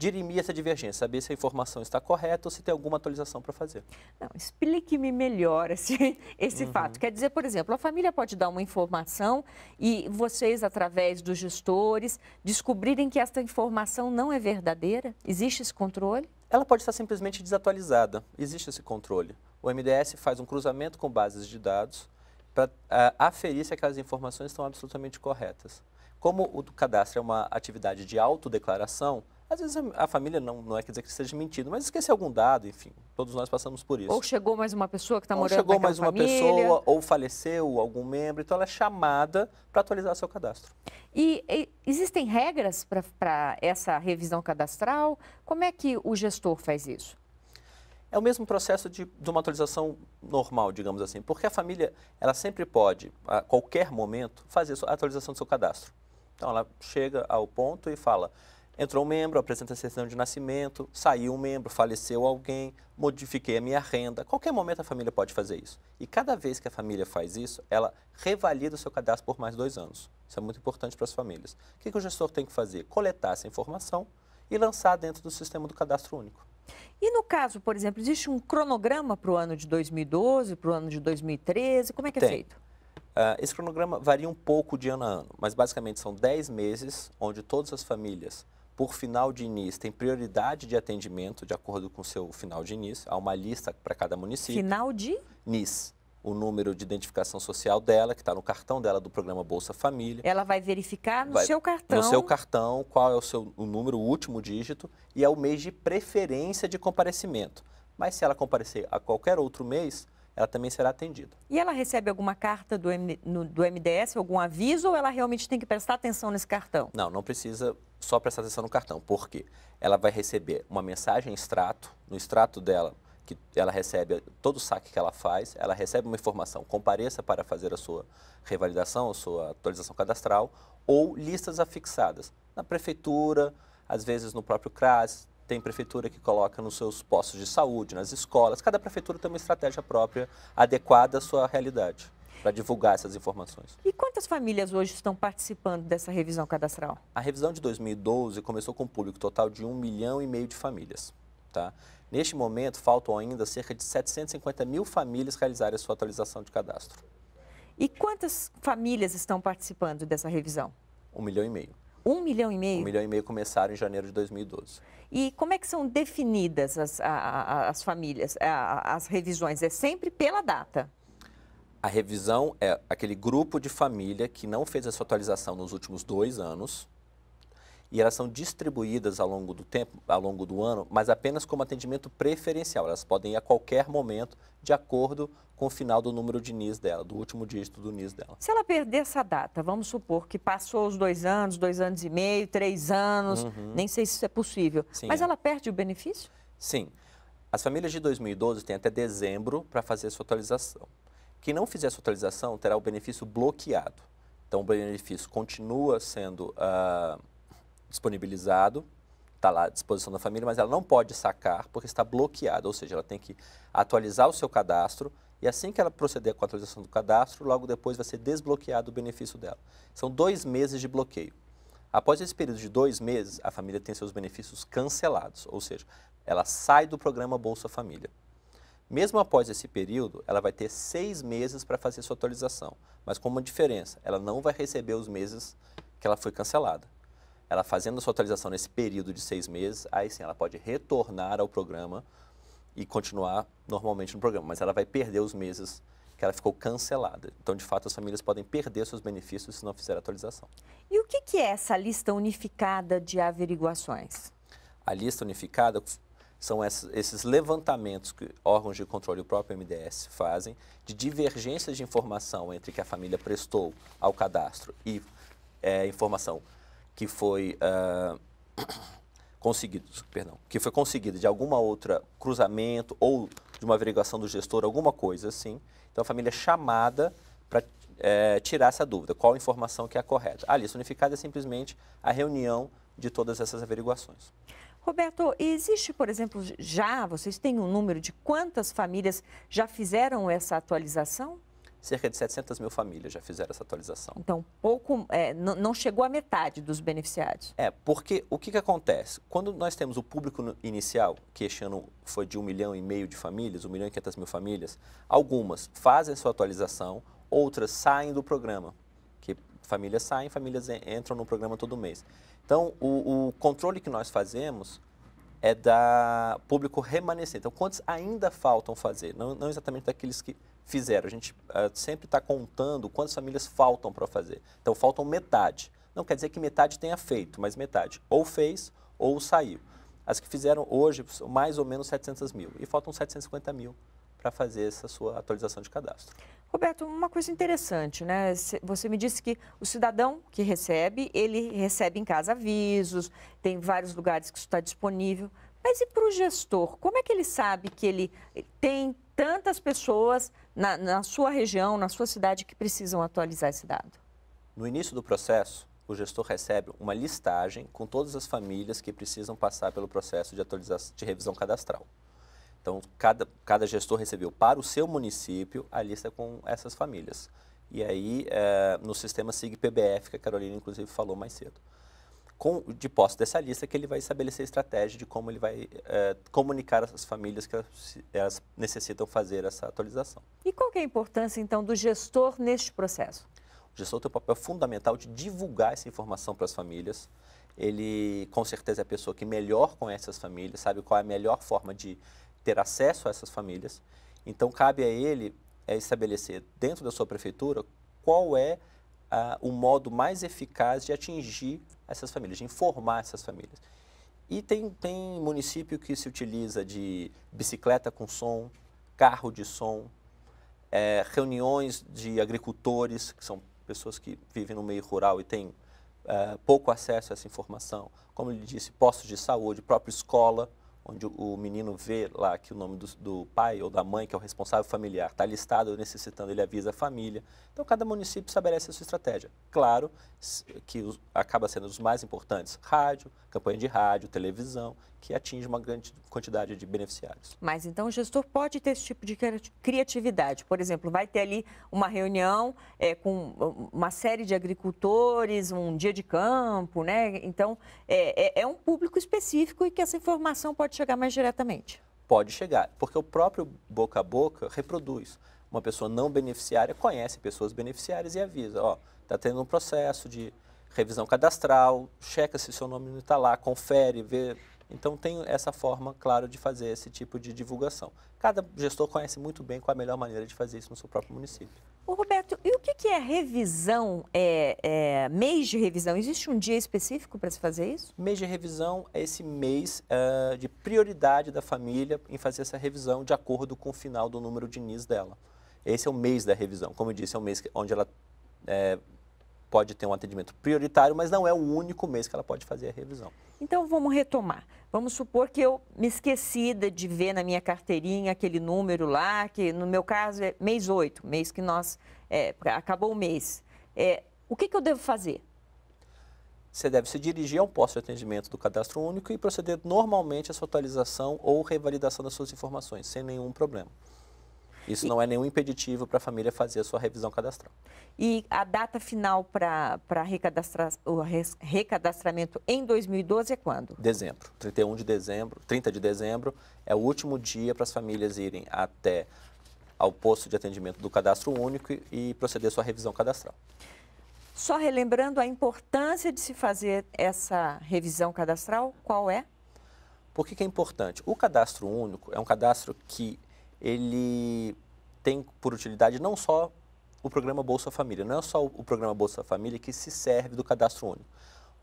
dirimir essa divergência, saber se a informação está correta ou se tem alguma atualização para fazer. Não, explique-me melhor esse, esse uhum. fato. Quer dizer, por exemplo, a família pode dar uma informação e vocês, através dos gestores, descobrirem que esta informação não é verdadeira? Existe esse controle? Ela pode estar simplesmente desatualizada. Existe esse controle. O MDS faz um cruzamento com bases de dados para aferir se aquelas informações estão absolutamente corretas. Como o cadastro é uma atividade de autodeclaração, às vezes a, família não, não é quer dizer que seja mentido, mas esquece algum dado, enfim, todos nós passamos por isso. Ou chegou mais uma pessoa que está morando chegou mais uma família. pessoa, ou faleceu algum membro, então ela é chamada para atualizar seu cadastro. E, e existem regras para essa revisão cadastral? Como é que o gestor faz isso? É o mesmo processo de, de, uma atualização normal, digamos assim, porque a família, ela sempre pode, a qualquer momento, fazer a atualização do seu cadastro. Então, ela chega ao ponto e fala, Entrou um membro, apresenta a certidão de nascimento, saiu um membro, faleceu alguém, modifiquei a minha renda. Qualquer momento a família pode fazer isso. E cada vez que a família faz isso, ela revalida o seu cadastro por mais dois anos. Isso é muito importante para as famílias. O que, que o gestor tem que fazer? Coletar essa informação e lançar dentro do sistema do cadastro único. E no caso, por exemplo, existe um cronograma para o ano de 2012, para o ano de 2013? Como é que é tem. é feito? Uh, esse cronograma varia um pouco de ano a ano, mas basicamente são 10 meses onde todas as famílias por final de início, tem prioridade de atendimento de acordo com seu final de início. Há uma lista para cada município. Final de? NIS. O número de identificação social dela, que está no cartão dela do programa Bolsa Família. Ela vai verificar no vai, seu cartão. No seu cartão, qual é o seu o número, o último dígito, e é o mês de preferência de comparecimento. Mas se ela comparecer a qualquer outro mês, ela também será atendida. E ela recebe alguma carta do, M, no, do MDS, algum aviso, ou ela realmente tem que prestar atenção nesse cartão? Não, não precisa só prestar atenção no cartão, porque ela vai receber uma mensagem extrato, no extrato dela, que ela recebe todo o saque que ela faz, ela recebe uma informação, compareça para fazer a sua revalidação, a sua atualização cadastral, ou listas afixadas na prefeitura, às vezes no próprio CRAS, tem prefeitura que coloca nos seus postos de saúde, nas escolas, cada prefeitura tem uma estratégia própria adequada à sua realidade para divulgar essas informações. E quantas famílias hoje estão participando dessa revisão cadastral? A revisão de 2012 começou com um público total de 1 milhão e meio de famílias. Tá? Neste momento, faltam ainda cerca de 750 mil famílias realizarem a sua atualização de cadastro. E quantas famílias estão participando dessa revisão? Um milhão e meio. Um milhão e meio? Um milhão e meio começaram em janeiro de 2012. E como é que são definidas as, a, a, as famílias, a, as revisões? É sempre pela data? A revisão é aquele grupo de família que não fez essa atualização nos últimos dois anos e elas são distribuídas ao longo do tempo, ao longo do ano, mas apenas como atendimento preferencial. Elas podem ir a qualquer momento, de acordo com o final do número de NIS dela, do último dígito do NIS dela. Se ela perder essa data, vamos supor que passou os dois anos, dois anos e meio, três anos, uhum. nem sei se isso é possível, Sim, mas ela perde o benefício? Sim. As famílias de 2012 têm até dezembro para fazer a sua atualização. Quem não fizer essa atualização terá o benefício bloqueado. Então, o benefício continua sendo ah, disponibilizado, está lá à disposição da família, mas ela não pode sacar porque está bloqueada, ou seja, ela tem que atualizar o seu cadastro e assim que ela proceder com a atualização do cadastro, logo depois vai ser desbloqueado o benefício dela. São dois meses de bloqueio. Após esse período de dois meses, a família tem seus benefícios cancelados, ou seja, ela sai do programa Bolsa Família. Mesmo após esse período, ela vai ter seis meses para fazer sua atualização, mas com uma diferença, ela não vai receber os meses que ela foi cancelada. Ela fazendo a sua atualização nesse período de seis meses, aí sim ela pode retornar ao programa e continuar normalmente no programa, mas ela vai perder os meses que ela ficou cancelada. Então, de fato, as famílias podem perder seus benefícios se não fizer a atualização. E o que é essa lista unificada de averiguações? A lista unificada são esses levantamentos que órgãos de controle, o próprio MDS, fazem, de divergências de informação entre que a família prestou ao cadastro e é, informação que foi ah, uh, conseguida, perdão, que foi conseguida de alguma outra cruzamento ou de uma averiguação do gestor, alguma coisa assim. Então a família é chamada para é, tirar essa dúvida, qual informação que é a correta. A lista unificada é simplesmente a reunião de todas essas averiguações. Roberto, existe, por exemplo, já, vocês têm um número de quantas famílias já fizeram essa atualização? Cerca de 700 mil famílias já fizeram essa atualização. Então, pouco, é, não chegou à metade dos beneficiários. É, porque o que, que acontece? Quando nós temos o público inicial, que este ano foi de 1 milhão e meio de famílias, 1 milhão e 500 mil famílias, algumas fazem sua atualização, outras saem do programa, que famílias saem, famílias entram no programa todo mês. Então, o, o controle que nós fazemos é da público remanescente. Então, quantos ainda faltam fazer? Não, não exatamente daqueles que fizeram. A gente uh, sempre está contando quantas famílias faltam para fazer. Então, faltam metade. Não quer dizer que metade tenha feito, mas metade ou fez ou saiu. As que fizeram hoje, mais ou menos 700 mil. E faltam 750 mil para fazer essa sua atualização de cadastro. Roberto, uma coisa interessante, né? Você me disse que o cidadão que recebe, ele recebe em casa avisos, tem vários lugares que isso está disponível. Mas e para o gestor? Como é que ele sabe que ele tem tantas pessoas na, na sua região, na sua cidade, que precisam atualizar esse dado? No início do processo, o gestor recebe uma listagem com todas as famílias que precisam passar pelo processo de, atualização, de revisão cadastral. Então, cada, cada gestor recebeu para o seu município a lista com essas famílias. E aí, é, no sistema SIG-PBF, que a Carolina, inclusive, falou mais cedo. Com, de posse dessa lista, que ele vai estabelecer a estratégia de como ele vai é, comunicar às famílias que elas, elas necessitam fazer essa atualização. E qual é a importância, então, do gestor neste processo? O gestor tem o papel fundamental de divulgar essa informação para as famílias. Ele, com certeza, é a pessoa que melhor conhece as famílias, sabe qual é a melhor forma de ter acesso a essas famílias. Então, cabe a ele é estabelecer dentro da sua prefeitura qual é o modo mais eficaz de atingir essas famílias, de informar essas famílias. E tem, tem município que se utiliza de bicicleta com som, carro de som, é, reuniões de agricultores, que são pessoas que vivem no meio rural e têm é, pouco acesso a essa informação, como ele disse, postos de saúde, própria escola onde o menino vê lá que o nome do, do pai ou da mãe, que é o responsável familiar, está listado necessitando, ele avisa a família. Então, cada município estabelece a sua estratégia. Claro que os, acaba sendo os mais importantes, rádio, campanha de rádio, televisão que atinge uma grande quantidade de beneficiários. Mas então o gestor pode ter esse tipo de criatividade. Por exemplo, vai ter ali uma reunião é, com uma série de agricultores, um dia de campo, né? Então é, é, é um público específico e que essa informação pode chegar mais diretamente. Pode chegar, porque o próprio boca a boca reproduz. Uma pessoa não beneficiária conhece pessoas beneficiárias e avisa, ó, está tendo um processo de revisão cadastral, checa se seu nome não está lá, confere, vê então tem essa forma, claro, de fazer esse tipo de divulgação. Cada gestor conhece muito bem qual é a melhor maneira de fazer isso no seu próprio município. O Roberto, e o que é revisão, é, é, mês de revisão? Existe um dia específico para se fazer isso? Mês de revisão é esse mês eh, de prioridade da família em fazer essa revisão de acordo com o final do número de NIS dela. Esse é o mês da revisão. Como eu disse, é o mês onde ela eh, pode ter um atendimento prioritário, mas não é o único mês que ela pode fazer a revisão. Então vamos retomar. Vamos supor que eu me esquecida de ver na minha carteirinha aquele número lá, que no meu caso é mês 8, mês que nós. É, acabou o mês. É, o que, que eu devo fazer? Você deve se dirigir ao posto de atendimento do cadastro único e proceder normalmente à sua atualização ou revalidação das suas informações, sem nenhum problema. Isso e... não é nenhum impeditivo para a família fazer a sua revisão cadastral. E a data final para o recadastramento em 2012 é quando? Dezembro. 31 de dezembro, 30 de dezembro é o último dia para as famílias irem até ao posto de atendimento do cadastro único e proceder sua revisão cadastral. Só relembrando a importância de se fazer essa revisão cadastral, qual é? Por que, que, é importante? O cadastro único é um cadastro que ele tem por utilidade não só o programa Bolsa Família, não é só o programa Bolsa Família que se serve do cadastro único.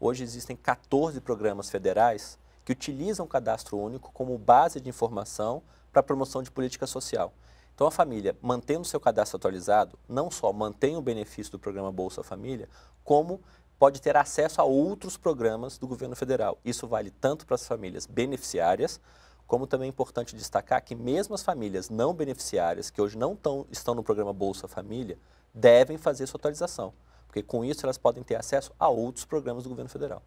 Hoje existem 14 programas federais que utilizam o cadastro único como base de informação para a promoção de política social. Então, a família, mantendo seu cadastro atualizado, não só mantém o benefício do programa Bolsa Família, como pode ter acesso a outros programas do governo federal. Isso vale tanto para as famílias beneficiárias como também é importante destacar que mesmo as famílias não beneficiárias, que hoje não tão, estão no programa Bolsa Família, devem fazer sua atualização, porque com isso elas podem ter acesso a outros programas do governo federal.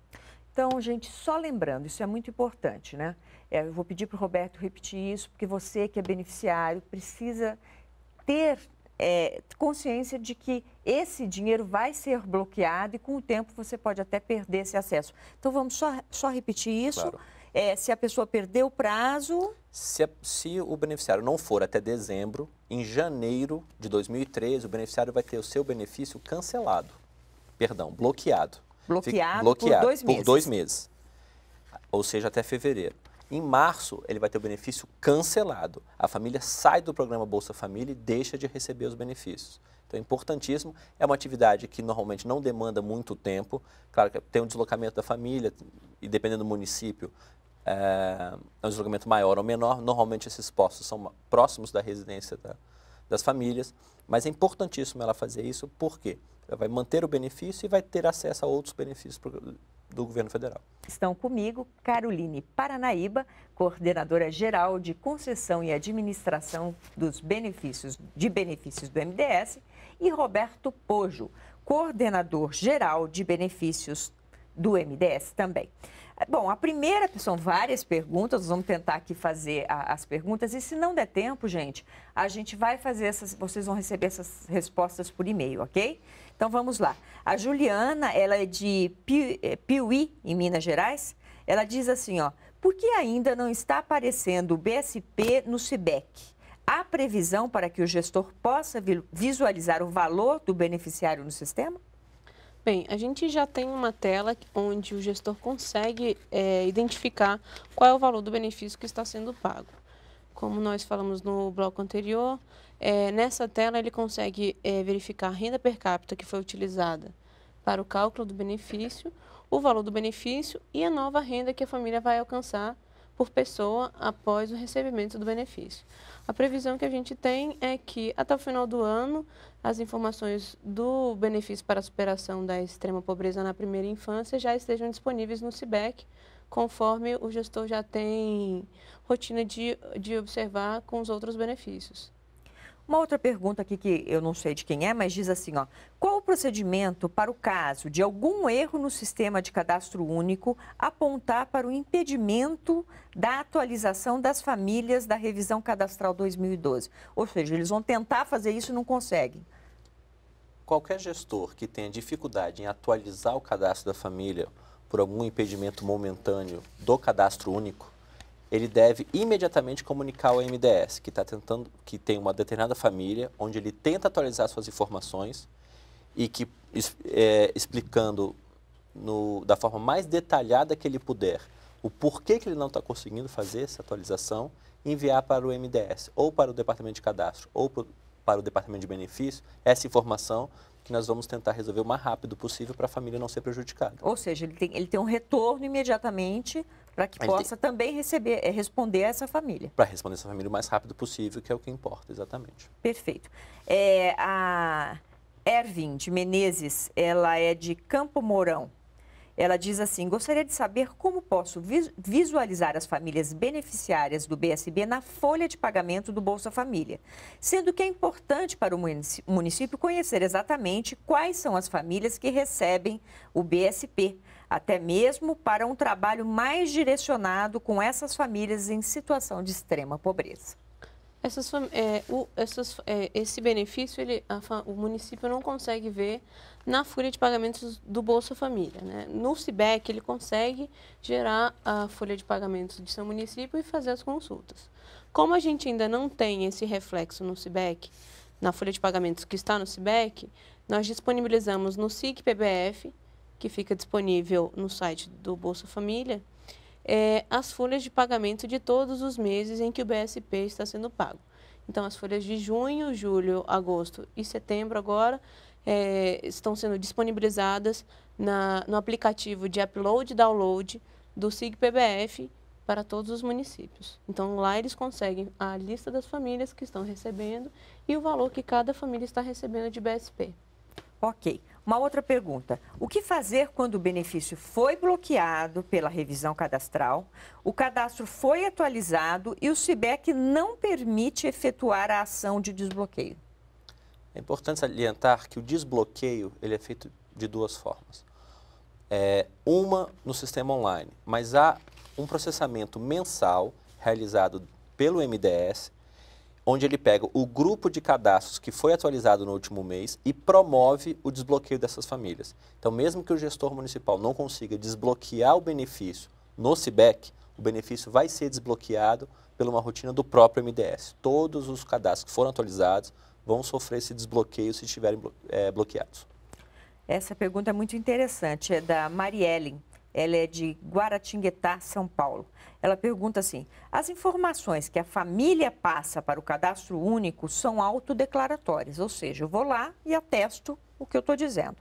Então, gente, só lembrando, isso é muito importante, né? É, eu vou pedir para o Roberto repetir isso, porque você que é beneficiário precisa ter é, consciência de que esse dinheiro vai ser bloqueado e com o tempo você pode até perder esse acesso. Então vamos só, só repetir isso. Claro é, se a pessoa perdeu o prazo. Se, se o beneficiário não for até dezembro, em janeiro de 2013, o beneficiário vai ter o seu benefício cancelado. Perdão, bloqueado. Bloqueado, bloqueado por, dois, por meses. dois meses. Ou seja, até fevereiro. Em março, ele vai ter o benefício cancelado. A família sai do programa Bolsa Família e deixa de receber os benefícios. Então, é importantíssimo. É uma atividade que normalmente não demanda muito tempo. Claro que tem um deslocamento da família e, dependendo do município, é, é, um deslocamento maior ou menor. Normalmente esses postos são próximos da residência da, das famílias, mas é importantíssimo ela fazer isso porque ela vai manter o benefício e vai ter acesso a outros benefícios do governo federal. Estão comigo Caroline Paranaíba, coordenadora geral de concessão e administração dos benefícios de benefícios do MDS, e Roberto Pojo, coordenador geral de benefícios do MDS também. É, bom, a primeira são várias perguntas, nós vamos tentar aqui fazer a, as perguntas. E se não der tempo, gente, a gente vai fazer essas. Vocês vão receber essas respostas por e-mail, ok? Então vamos lá. A Juliana, ela é de é, Piuí, em Minas Gerais. Ela diz assim: ó, por que ainda não está aparecendo o BSP no CIBEC? Há previsão para que o gestor possa visualizar o valor do beneficiário no sistema? Bem, a gente já tem uma tela onde o gestor consegue é, identificar qual é o valor do benefício que está sendo pago. Como nós falamos no bloco anterior, é, nessa tela ele consegue é, verificar a renda per capita que foi utilizada para o cálculo do benefício, o valor do benefício e a nova renda que a família vai alcançar por pessoa após o recebimento do benefício. A previsão que a gente tem é que até o final do ano as informações do benefício para a superação da extrema pobreza na primeira infância já estejam disponíveis no CIBEC, conforme o gestor já tem rotina de, de observar com os outros benefícios. Uma outra pergunta aqui que eu não sei de quem é, mas diz assim, ó, qual o procedimento para o caso de algum erro no sistema de cadastro único apontar para o impedimento da atualização das famílias da revisão cadastral 2012? Ou seja, eles vão tentar fazer isso e não conseguem. Qualquer gestor que tenha dificuldade em atualizar o cadastro da família por algum impedimento momentâneo do cadastro único, ele deve imediatamente comunicar ao MDS que está tentando, que tem uma determinada família, onde ele tenta atualizar suas informações e que é, explicando no, da forma mais detalhada que ele puder o porquê que ele não está conseguindo fazer essa atualização, enviar para o MDS ou para o Departamento de Cadastro ou para o Departamento de Benefício essa informação que nós vamos tentar resolver o mais rápido possível para a família não ser prejudicada. Ou seja, ele tem, ele tem um retorno imediatamente para que ele possa tem... também receber, eh, responder essa família. Para responder essa família o mais rápido possível, que é o que importa, exatamente. Perfeito. É, a Ervin de Menezes, ela é de Campo Mourão. Ela diz assim: gostaria de saber como posso visualizar as famílias beneficiárias do BSB na folha de pagamento do Bolsa Família, sendo que é importante para o município conhecer exatamente quais são as famílias que recebem o BSP, até mesmo para um trabalho mais direcionado com essas famílias em situação de extrema pobreza. Essas, é, o, essas, é, esse benefício, ele, a, o município não consegue ver na folha de pagamentos do Bolsa Família. Né? No CIBEC, ele consegue gerar a folha de pagamentos de seu município e fazer as consultas. Como a gente ainda não tem esse reflexo no CIBEC, na folha de pagamentos que está no CIBEC, nós disponibilizamos no SIC PBF, que fica disponível no site do Bolsa Família, é, as folhas de pagamento de todos os meses em que o BSP está sendo pago. Então, as folhas de junho, julho, agosto e setembro agora é, estão sendo disponibilizadas na, no aplicativo de upload e download do SIGPBF para todos os municípios. Então, lá eles conseguem a lista das famílias que estão recebendo e o valor que cada família está recebendo de BSP. Ok. Uma outra pergunta. O que fazer quando o benefício foi bloqueado pela revisão cadastral, o cadastro foi atualizado e o CIBEC não permite efetuar a ação de desbloqueio? É importante salientar que o desbloqueio ele é feito de duas formas. É, uma no sistema online, mas há um processamento mensal realizado pelo MDS, onde ele pega o grupo de cadastros que foi atualizado no último mês e promove o desbloqueio dessas famílias. Então, mesmo que o gestor municipal não consiga desbloquear o benefício no CIBEC, o benefício vai ser desbloqueado pela uma rotina do próprio MDS. Todos os cadastros que foram atualizados vão sofrer esse desbloqueio se estiverem é, bloqueados. Essa pergunta é muito interessante, é da Marielle. Ela é de Guaratinguetá, São Paulo. Ela pergunta assim: as informações que a família passa para o cadastro único são autodeclaratórias, ou seja, eu vou lá e atesto o que eu estou dizendo.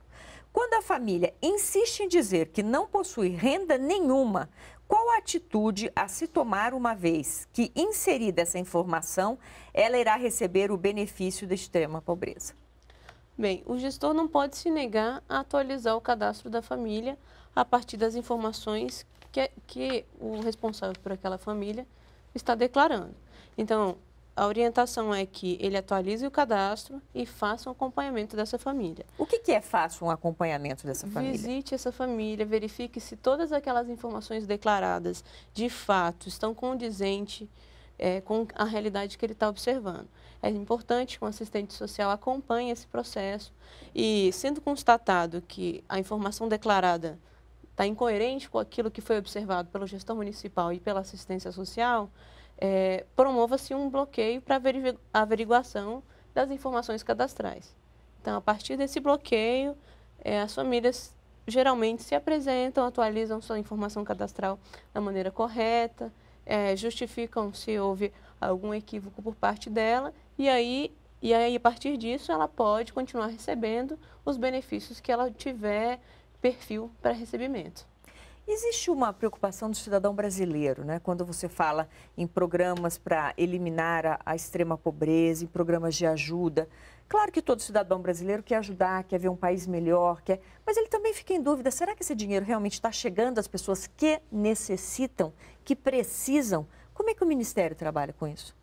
Quando a família insiste em dizer que não possui renda nenhuma, qual a atitude a se tomar uma vez que inserida essa informação, ela irá receber o benefício da extrema pobreza? Bem, o gestor não pode se negar a atualizar o cadastro da família a partir das informações que, que o responsável por aquela família está declarando. Então, a orientação é que ele atualize o cadastro e faça um acompanhamento dessa família. O que, que é fácil um acompanhamento dessa família? Visite essa família, verifique se todas aquelas informações declaradas de fato estão condizentes é, com a realidade que ele está observando. É importante que um assistente social acompanhe esse processo e, sendo constatado que a informação declarada está incoerente com aquilo que foi observado pelo gestor municipal e pela assistência social, é, promova-se um bloqueio para averiguação das informações cadastrais. Então, a partir desse bloqueio, é, as famílias geralmente se apresentam, atualizam sua informação cadastral da maneira correta, é, justificam se houve algum equívoco por parte dela e aí e aí a partir disso ela pode continuar recebendo os benefícios que ela tiver perfil para recebimento. Existe uma preocupação do cidadão brasileiro, né? Quando você fala em programas para eliminar a, a, extrema pobreza, em programas de ajuda. Claro que todo cidadão brasileiro quer ajudar, quer ver um país melhor, quer... mas ele também fica em dúvida: será que esse dinheiro realmente está chegando às pessoas que necessitam, que precisam? Como é que o Ministério trabalha com isso?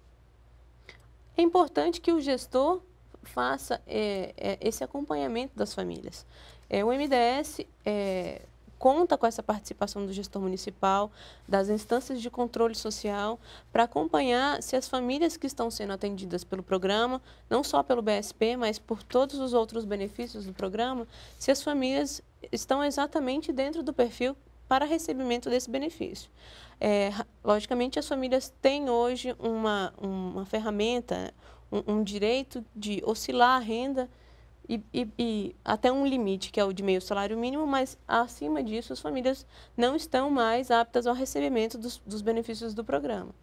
É importante que o gestor faça é, é, esse acompanhamento das famílias. É, o MDS é, eh, conta com essa participação do gestor municipal, das instâncias de controle social, para acompanhar se as famílias que estão sendo atendidas pelo programa, não só pelo BSP, mas por todos os outros benefícios do programa, se as famílias estão exatamente dentro do perfil para recebimento desse benefício. É, logicamente, as famílias têm hoje uma, uma ferramenta, um, um direito de oscilar a renda e, e, e, até um limite, que é o de meio salário mínimo, mas acima disso as famílias não estão mais aptas ao recebimento dos, dos benefícios do programa.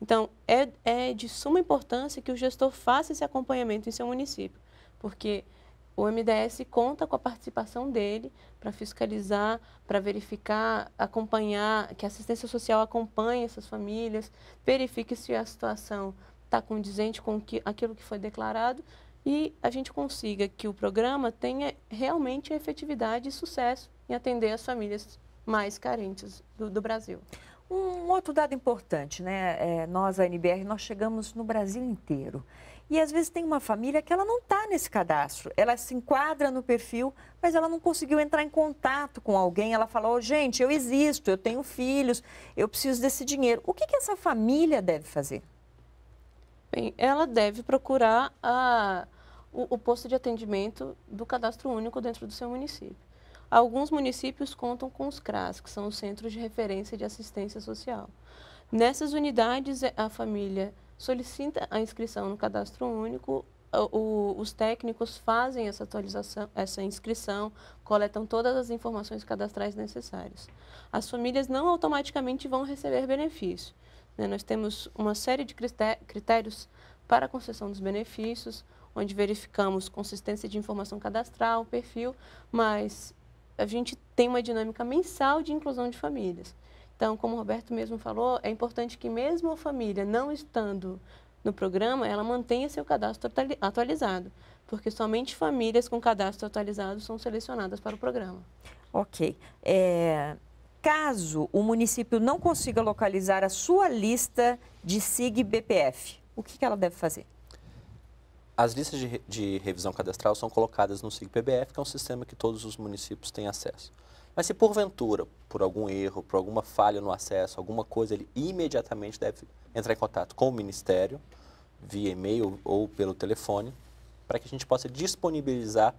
Então, é, é de suma importância que o gestor faça esse acompanhamento em seu município, porque o MDS conta com a participação dele para fiscalizar, para verificar, acompanhar, que a assistência social acompanhe essas famílias, verifique se a situação está condizente com aquilo que foi declarado e a gente consiga que o programa tenha realmente efetividade e sucesso em atender as famílias mais carentes do, do Brasil. Um outro dado importante, né? É, nós, a NBR, nós chegamos no Brasil inteiro. E às vezes tem uma família que ela não está nesse cadastro, ela se enquadra no perfil, mas ela não conseguiu entrar em contato com alguém. Ela falou: oh, gente, eu existo, eu tenho filhos, eu preciso desse dinheiro. O que, que essa família deve fazer? Bem, ela deve procurar a, o, o posto de atendimento do cadastro único dentro do seu município. Alguns municípios contam com os CRAS, que são os Centros de Referência de Assistência Social. Nessas unidades, é, a família solicita a inscrição no cadastro único, o, os técnicos fazem essa atualização, essa inscrição, coletam todas as informações cadastrais necessárias. As famílias não automaticamente vão receber benefício. Né? Nós temos uma série de critérios para a concessão dos benefícios, onde verificamos consistência de informação cadastral, perfil, mas a gente tem uma dinâmica mensal de inclusão de famílias. Então, como o Roberto mesmo falou, é importante que mesmo a família não estando no programa, ela mantenha seu cadastro atualizado, porque somente famílias com cadastro atualizado são selecionadas para o programa. Ok. É, caso o município não consiga localizar a sua lista de SIG-BPF, o que, que ela deve fazer? As listas de, de revisão cadastral são colocadas no SIGPBF, que é um sistema que todos os municípios têm acesso. Mas se porventura, por algum erro, por alguma falha no acesso, alguma coisa, ele imediatamente deve entrar em contato com o Ministério, via e-mail ou pelo telefone, para que a gente possa disponibilizar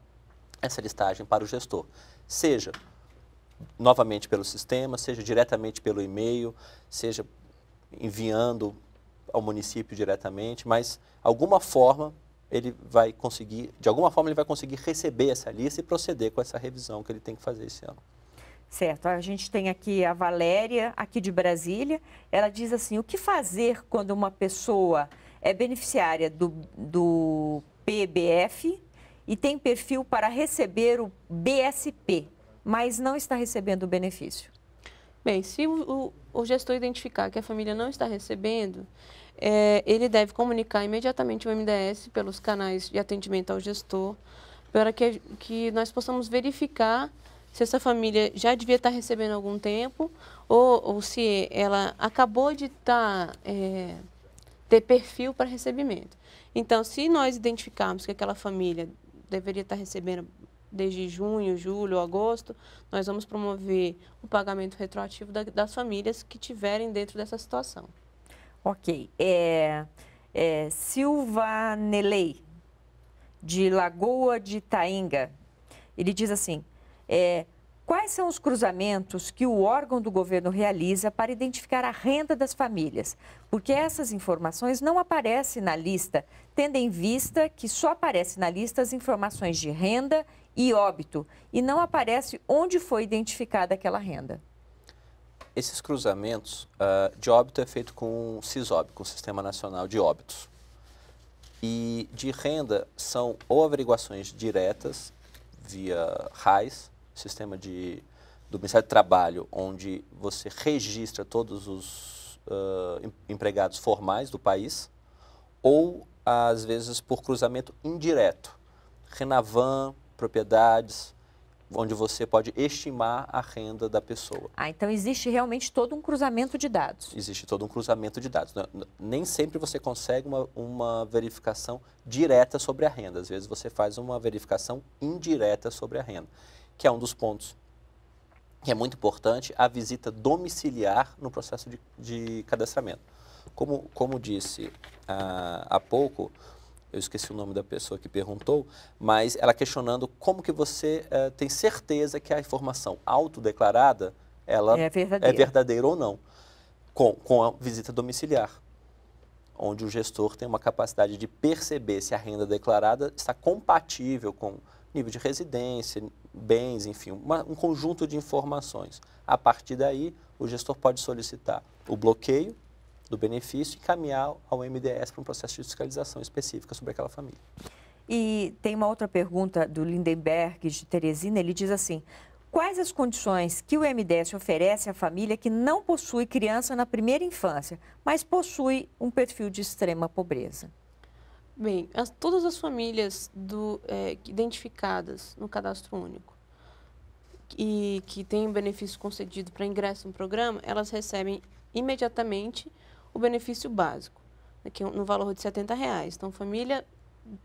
essa listagem para o gestor. Seja novamente pelo sistema, seja diretamente pelo e-mail, seja enviando ao município diretamente, mas alguma forma ele vai conseguir, de alguma forma, ele vai conseguir receber essa lista e proceder com essa revisão que ele tem que fazer esse ano. Certo, a gente tem aqui a Valéria, aqui de Brasília. Ela diz assim: o que fazer quando uma pessoa é beneficiária do, do PBF e tem perfil para receber o BSP, mas não está recebendo o benefício? Bem, se o, o, o gestor identificar que a família não está recebendo, é, ele deve comunicar imediatamente o MDS pelos canais de atendimento ao gestor, para que, que nós possamos verificar se essa família já devia estar recebendo algum tempo ou, ou se ela acabou de estar, tá, é, ter perfil para recebimento. Então, se nós identificarmos que aquela família deveria estar recebendo desde junho, julho, agosto, nós vamos promover o pagamento retroativo da, das famílias que tiverem dentro dessa situação. Ok. É, é, Silva Nelei, de Lagoa de Itainga, ele diz assim: é, quais são os cruzamentos que o órgão do governo realiza para identificar a renda das famílias? Porque essas informações não aparecem na lista, tendo em vista que só aparecem na lista as informações de renda e óbito, e não aparece onde foi identificada aquela renda esses cruzamentos uh, de óbito é feito com o SISOB, com o Sistema Nacional de Óbitos. E de renda são ou averiguações diretas via RAIS, sistema de, do Ministério do Trabalho, onde você registra todos os uh, empregados formais do país, ou às vezes por cruzamento indireto, Renavan, propriedades, onde você pode estimar a renda da pessoa. Ah, então existe realmente todo um cruzamento de dados. Existe todo um cruzamento de dados. Nem sempre você consegue uma, uma verificação direta sobre a renda. Às vezes você faz uma verificação indireta sobre a renda, que é um dos pontos que é muito importante, a visita domiciliar no processo de, de cadastramento. Como, como disse ah, há pouco, eu esqueci o nome da pessoa que perguntou, mas ela questionando como que você eh, tem certeza que a informação autodeclarada ela é verdadeira, é verdadeira ou não, com, com a visita domiciliar, onde o gestor tem uma capacidade de perceber se a renda declarada está compatível com nível de residência, bens, enfim, uma, um conjunto de informações. A partir daí, o gestor pode solicitar o bloqueio do benefício e caminhar ao MDS para um processo de fiscalização específica sobre aquela família. E tem uma outra pergunta do Lindenberg, de Teresina. Ele diz assim: Quais as condições que o MDS oferece à família que não possui criança na primeira infância, mas possui um perfil de extrema pobreza? Bem, as, todas as famílias do, é, identificadas no cadastro único e que têm benefício concedido para ingresso no programa, elas recebem imediatamente o benefício básico, né, é no valor de 70 reais. Então, família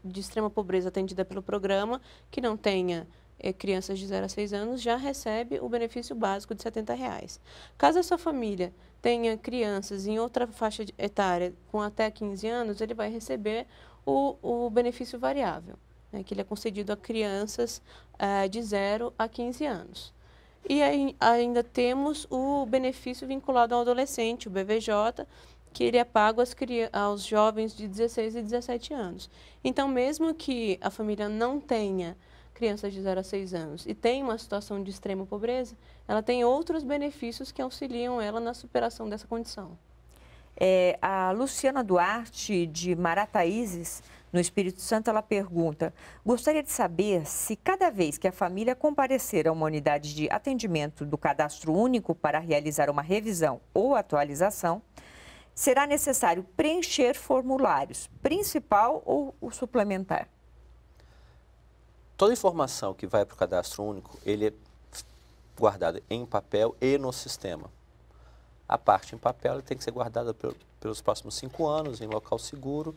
de extrema pobreza atendida pelo programa, que não tenha eh, crianças de 0 a 6 anos, já recebe o benefício básico de 70 reais. Caso a sua família tenha crianças em outra faixa etária com até 15 anos, ele vai receber o, o benefício variável, né, que ele é concedido a crianças eh, de 0 a 15 anos. E aí, ainda temos o benefício vinculado ao adolescente, o BVJ, que ele é pago aos, jovens de 16 e 17 anos. Então, mesmo que a família não tenha crianças de 0 a 6 anos e tenha uma situação de extrema pobreza, ela tem outros benefícios que auxiliam ela na superação dessa condição. É, a Luciana Duarte, de Marataízes, no Espírito Santo, ela pergunta: Gostaria de saber se cada vez que a família comparecer a uma unidade de atendimento do cadastro único para realizar uma revisão ou atualização, será necessário preencher formulários, principal ou o suplementar? Toda informação que vai para o cadastro único, ele é guardada em papel e no sistema. A parte em papel tem que ser guardada pelos próximos cinco anos, em local seguro,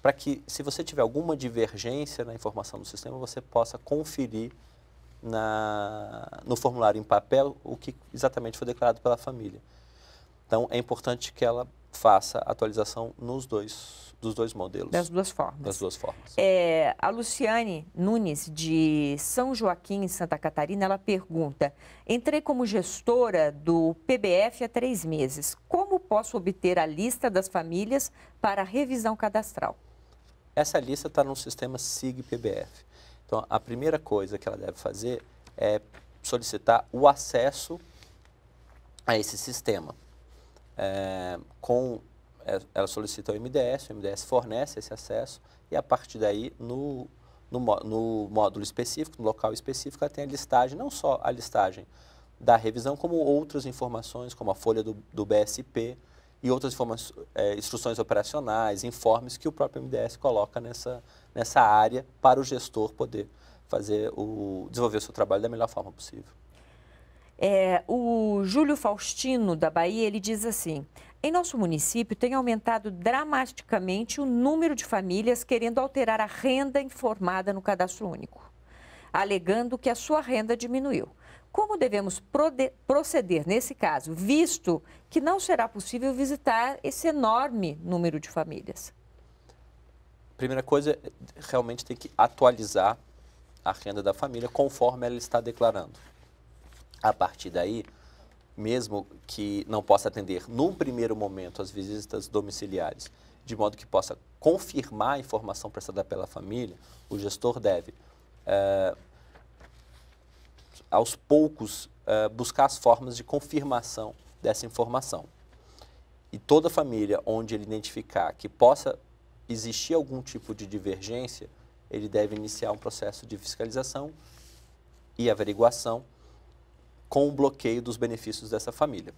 para que, se você tiver alguma divergência na informação do sistema, você possa conferir na, no formulário em papel o que exatamente foi declarado pela família. Então, é importante que ela faça atualização nos dois, dos dois modelos. Das duas formas. Das duas formas. É, a Luciane Nunes, de São Joaquim, em Santa Catarina, ela pergunta: entrei como gestora do PBF há três meses. Como posso obter a lista das famílias para revisão cadastral? Essa lista está no sistema SIG-PBF. Então, a primeira coisa que ela deve fazer é solicitar o acesso a esse sistema é, com eh, ela solicita o MDS, o MDS fornece esse acesso e a partir daí no, no, no módulo específico, no local específico, ela tem a listagem, não só a listagem da revisão, como outras informações, como a folha do, do BSP e outras é, instruções operacionais, informes que o próprio MDS coloca nessa, nessa área para o gestor poder fazer o, desenvolver o seu trabalho da melhor forma possível. É, o Júlio Faustino, da Bahia, ele diz assim: em nosso município tem aumentado dramaticamente o número de famílias querendo alterar a renda informada no cadastro único, alegando que a sua renda diminuiu. Como devemos proceder nesse caso, visto que não será possível visitar esse enorme número de famílias? Primeira coisa, realmente tem que atualizar a renda da família conforme ela está declarando. A partir daí, mesmo que não possa atender num primeiro momento as visitas domiciliares, de modo que possa confirmar a informação prestada pela família, o gestor deve, é, aos poucos, é, buscar as formas de confirmação dessa informação. E toda família onde ele identificar que possa existir algum tipo de divergência, ele deve iniciar um processo de fiscalização e averiguação com o bloqueio dos benefícios dessa família.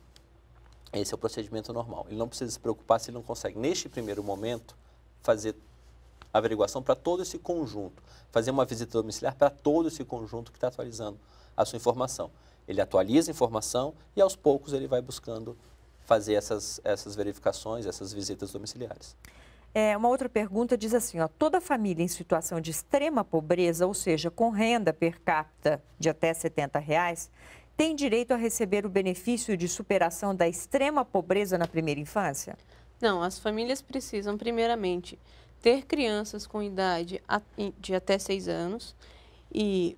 Esse é o procedimento normal. Ele não precisa se preocupar se ele não consegue, neste primeiro momento, fazer averiguação para todo esse conjunto, fazer uma visita domiciliar para todo esse conjunto que está atualizando a sua informação. Ele atualiza a informação e, aos poucos, ele vai buscando fazer essas, essas verificações, essas visitas domiciliares. É, uma outra pergunta diz assim, ó, toda família em situação de extrema pobreza, ou seja, com renda per capita de até 70 reais, tem direito a receber o benefício de superação da extrema pobreza na primeira infância? Não, as famílias precisam, primeiramente, ter crianças com idade de até 6 anos e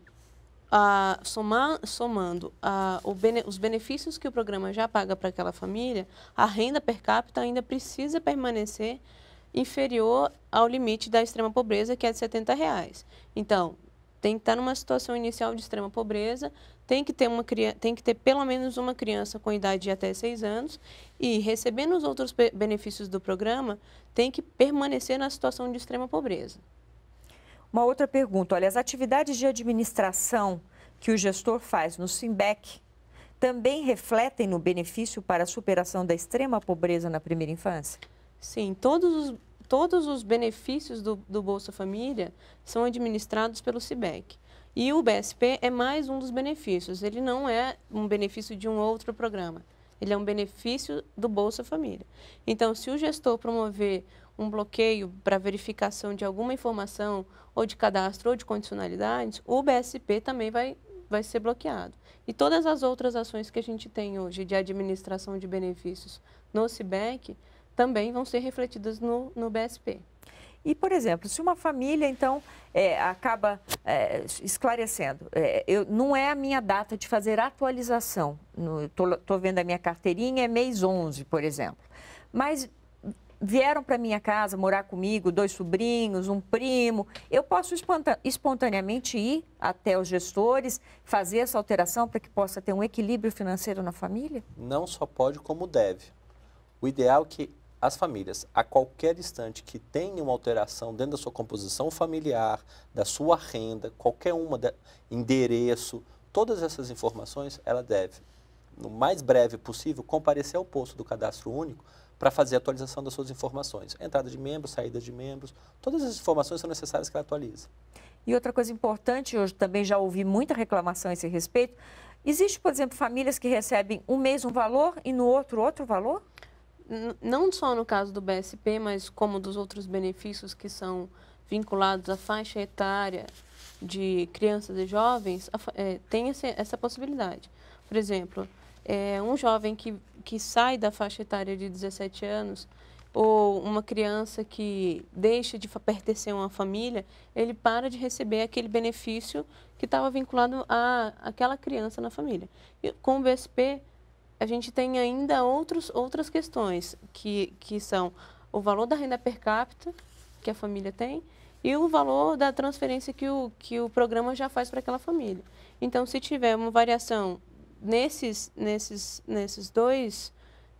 a, somar, somando a, bene, os benefícios que o programa já paga para aquela família, a renda per capita ainda precisa permanecer inferior ao limite da extrema pobreza, que é de R$ 70. Reais. Então, tem que estar numa situação inicial de extrema pobreza, tem que ter uma tem que ter pelo menos uma criança com idade de até 6 anos e recebendo os outros benefícios do programa, tem que permanecer na situação de extrema pobreza. Uma outra pergunta, olha, as atividades de administração que o gestor faz no Simbec também refletem no benefício para a superação da extrema pobreza na primeira infância? Sim, todos os, todos os benefícios do, do Bolsa Família são administrados pelo SIBEC. E o BSP é mais um dos benefícios. Ele não é um benefício de um outro programa. Ele é um benefício do Bolsa Família. Então, se o gestor promover um bloqueio para verificação de alguma informação, ou de cadastro, ou de condicionalidades, o BSP também vai, vai ser bloqueado. E todas as outras ações que a gente tem hoje de administração de benefícios no CIBEC também vão ser refletidas no, no BSP. E, por exemplo, se uma família, então, é, acaba é, esclarecendo, é, eu, não é a minha data de fazer atualização. Estou vendo a minha carteirinha, é mês 11, por exemplo. Mas vieram para minha casa morar comigo, dois sobrinhos, um primo. Eu posso espontaneamente ir até os gestores, fazer essa alteração para que possa ter um equilíbrio financeiro na família? Não só pode, como deve. O ideal é que as famílias, a qualquer instante que tenha uma alteração dentro da sua composição familiar, da sua renda, qualquer uma, de, endereço, todas essas informações, ela deve, no mais breve possível, comparecer ao posto do cadastro único para fazer a atualização das suas informações. Entrada de membros, saída de membros, todas as informações são necessárias que ela atualize. E outra coisa importante, hoje também já ouvi muita reclamação a esse respeito, existe, por exemplo, famílias que recebem um mês um valor e no outro outro valor? não só no caso do BSP, mas como dos outros benefícios que são vinculados à faixa etária de crianças e jovens, é, tem essa, essa possibilidade. Por exemplo, é, um jovem que, que sai da faixa etária de 17 anos ou uma criança que deixa de pertencer a uma família, ele para de receber aquele benefício que estava vinculado àquela aquela criança na família. E com o BSP, a gente tem ainda outros, outras questões, que, que são o valor da renda per capita que a família tem e o valor da transferência que o, que o programa já faz para aquela família. Então, se tiver uma variação nesses, nesses, nesses dois,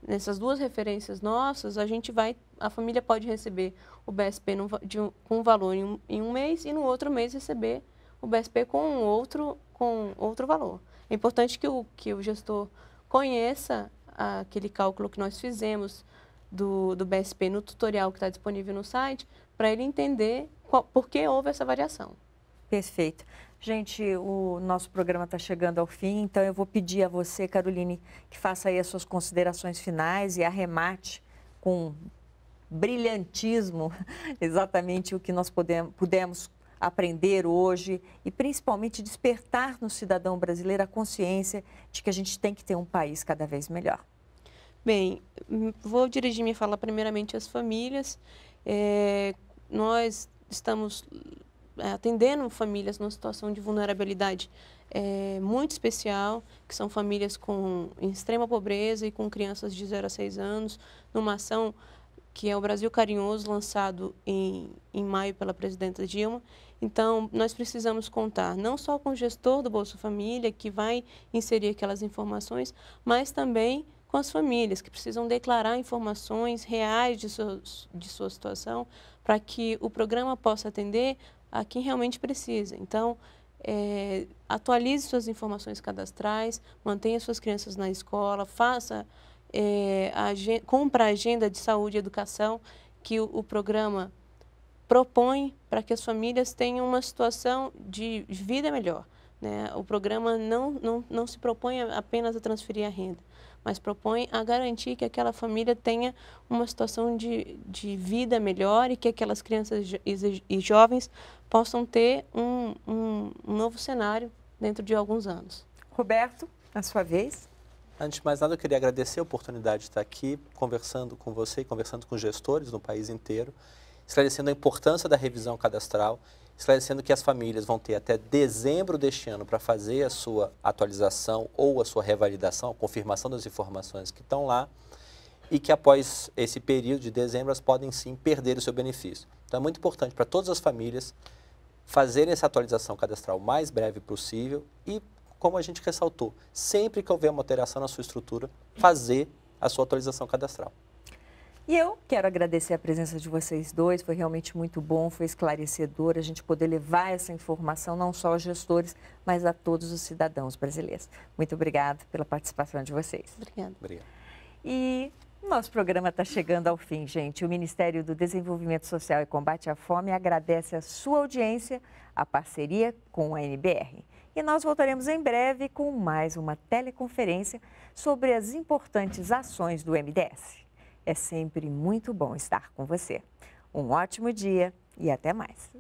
nessas duas referências nossas, a gente vai, a família pode receber o BSP de um, com um valor em um, em um mês e no outro mês receber o BSP com outro, com outro valor. É importante que o, que o gestor conheça aquele cálculo que nós fizemos do, do BSP no tutorial que está disponível no site, para ele entender qual, por que houve essa variação. Perfeito. Gente, o nosso programa está chegando ao fim, então eu vou pedir a você, Caroline, que faça aí as suas considerações finais e arremate com brilhantismo exatamente o que nós podemos, pudemos aprender hoje e principalmente despertar no cidadão brasileiro a consciência de que a gente tem que ter um país cada vez melhor? Bem, vou dirigir minha fala primeiramente às famílias. É, nós estamos é, atendendo famílias numa situação de vulnerabilidade é, muito especial, que são famílias com extrema pobreza e com crianças de 0 a 6 anos, numa ação que é o Brasil Carinhoso, lançado em, em maio pela presidenta Dilma, então, nós precisamos contar não só com o gestor do Bolsa Família, que vai inserir aquelas informações, mas também com as famílias, que precisam declarar informações reais de, seus, de sua situação, para que o programa possa atender a quem realmente precisa. Então, é, atualize suas informações cadastrais, mantenha suas crianças na escola, faça é, a, compra a agenda de saúde e educação que o, o programa propõe para que as famílias tenham uma situação de vida melhor. Né? O programa não, não, não se propõe apenas a transferir a renda, mas propõe a garantir que aquela família tenha uma situação de, de vida melhor e que aquelas crianças e jovens possam ter um, um, um novo cenário dentro de alguns anos. Roberto, a sua vez. Antes de mais nada, eu queria agradecer a oportunidade de estar aqui conversando com você e conversando com gestores no país inteiro esclarecendo a importância da revisão cadastral, esclarecendo que as famílias vão ter até dezembro deste ano para fazer a sua atualização ou a sua revalidação, a confirmação das informações que estão lá, e que após esse período de dezembro elas podem sim perder o seu benefício. Então é muito importante para todas as famílias fazerem essa atualização cadastral o mais breve possível e, como a gente ressaltou, sempre que houver uma alteração na sua estrutura, fazer a sua atualização cadastral. E eu quero agradecer a presença de vocês dois, foi realmente muito bom, foi esclarecedor a gente poder levar essa informação não só aos gestores, mas a todos os cidadãos brasileiros. Muito obrigada pela participação de vocês. Obrigada. Obrigado. E nosso programa está chegando ao fim, gente. O Ministério do Desenvolvimento Social e Combate à Fome agradece a sua audiência, a parceria com a NBR. E nós voltaremos em breve com mais uma teleconferência sobre as importantes ações do MDS. É sempre muito bom estar com você. Um ótimo dia e até mais.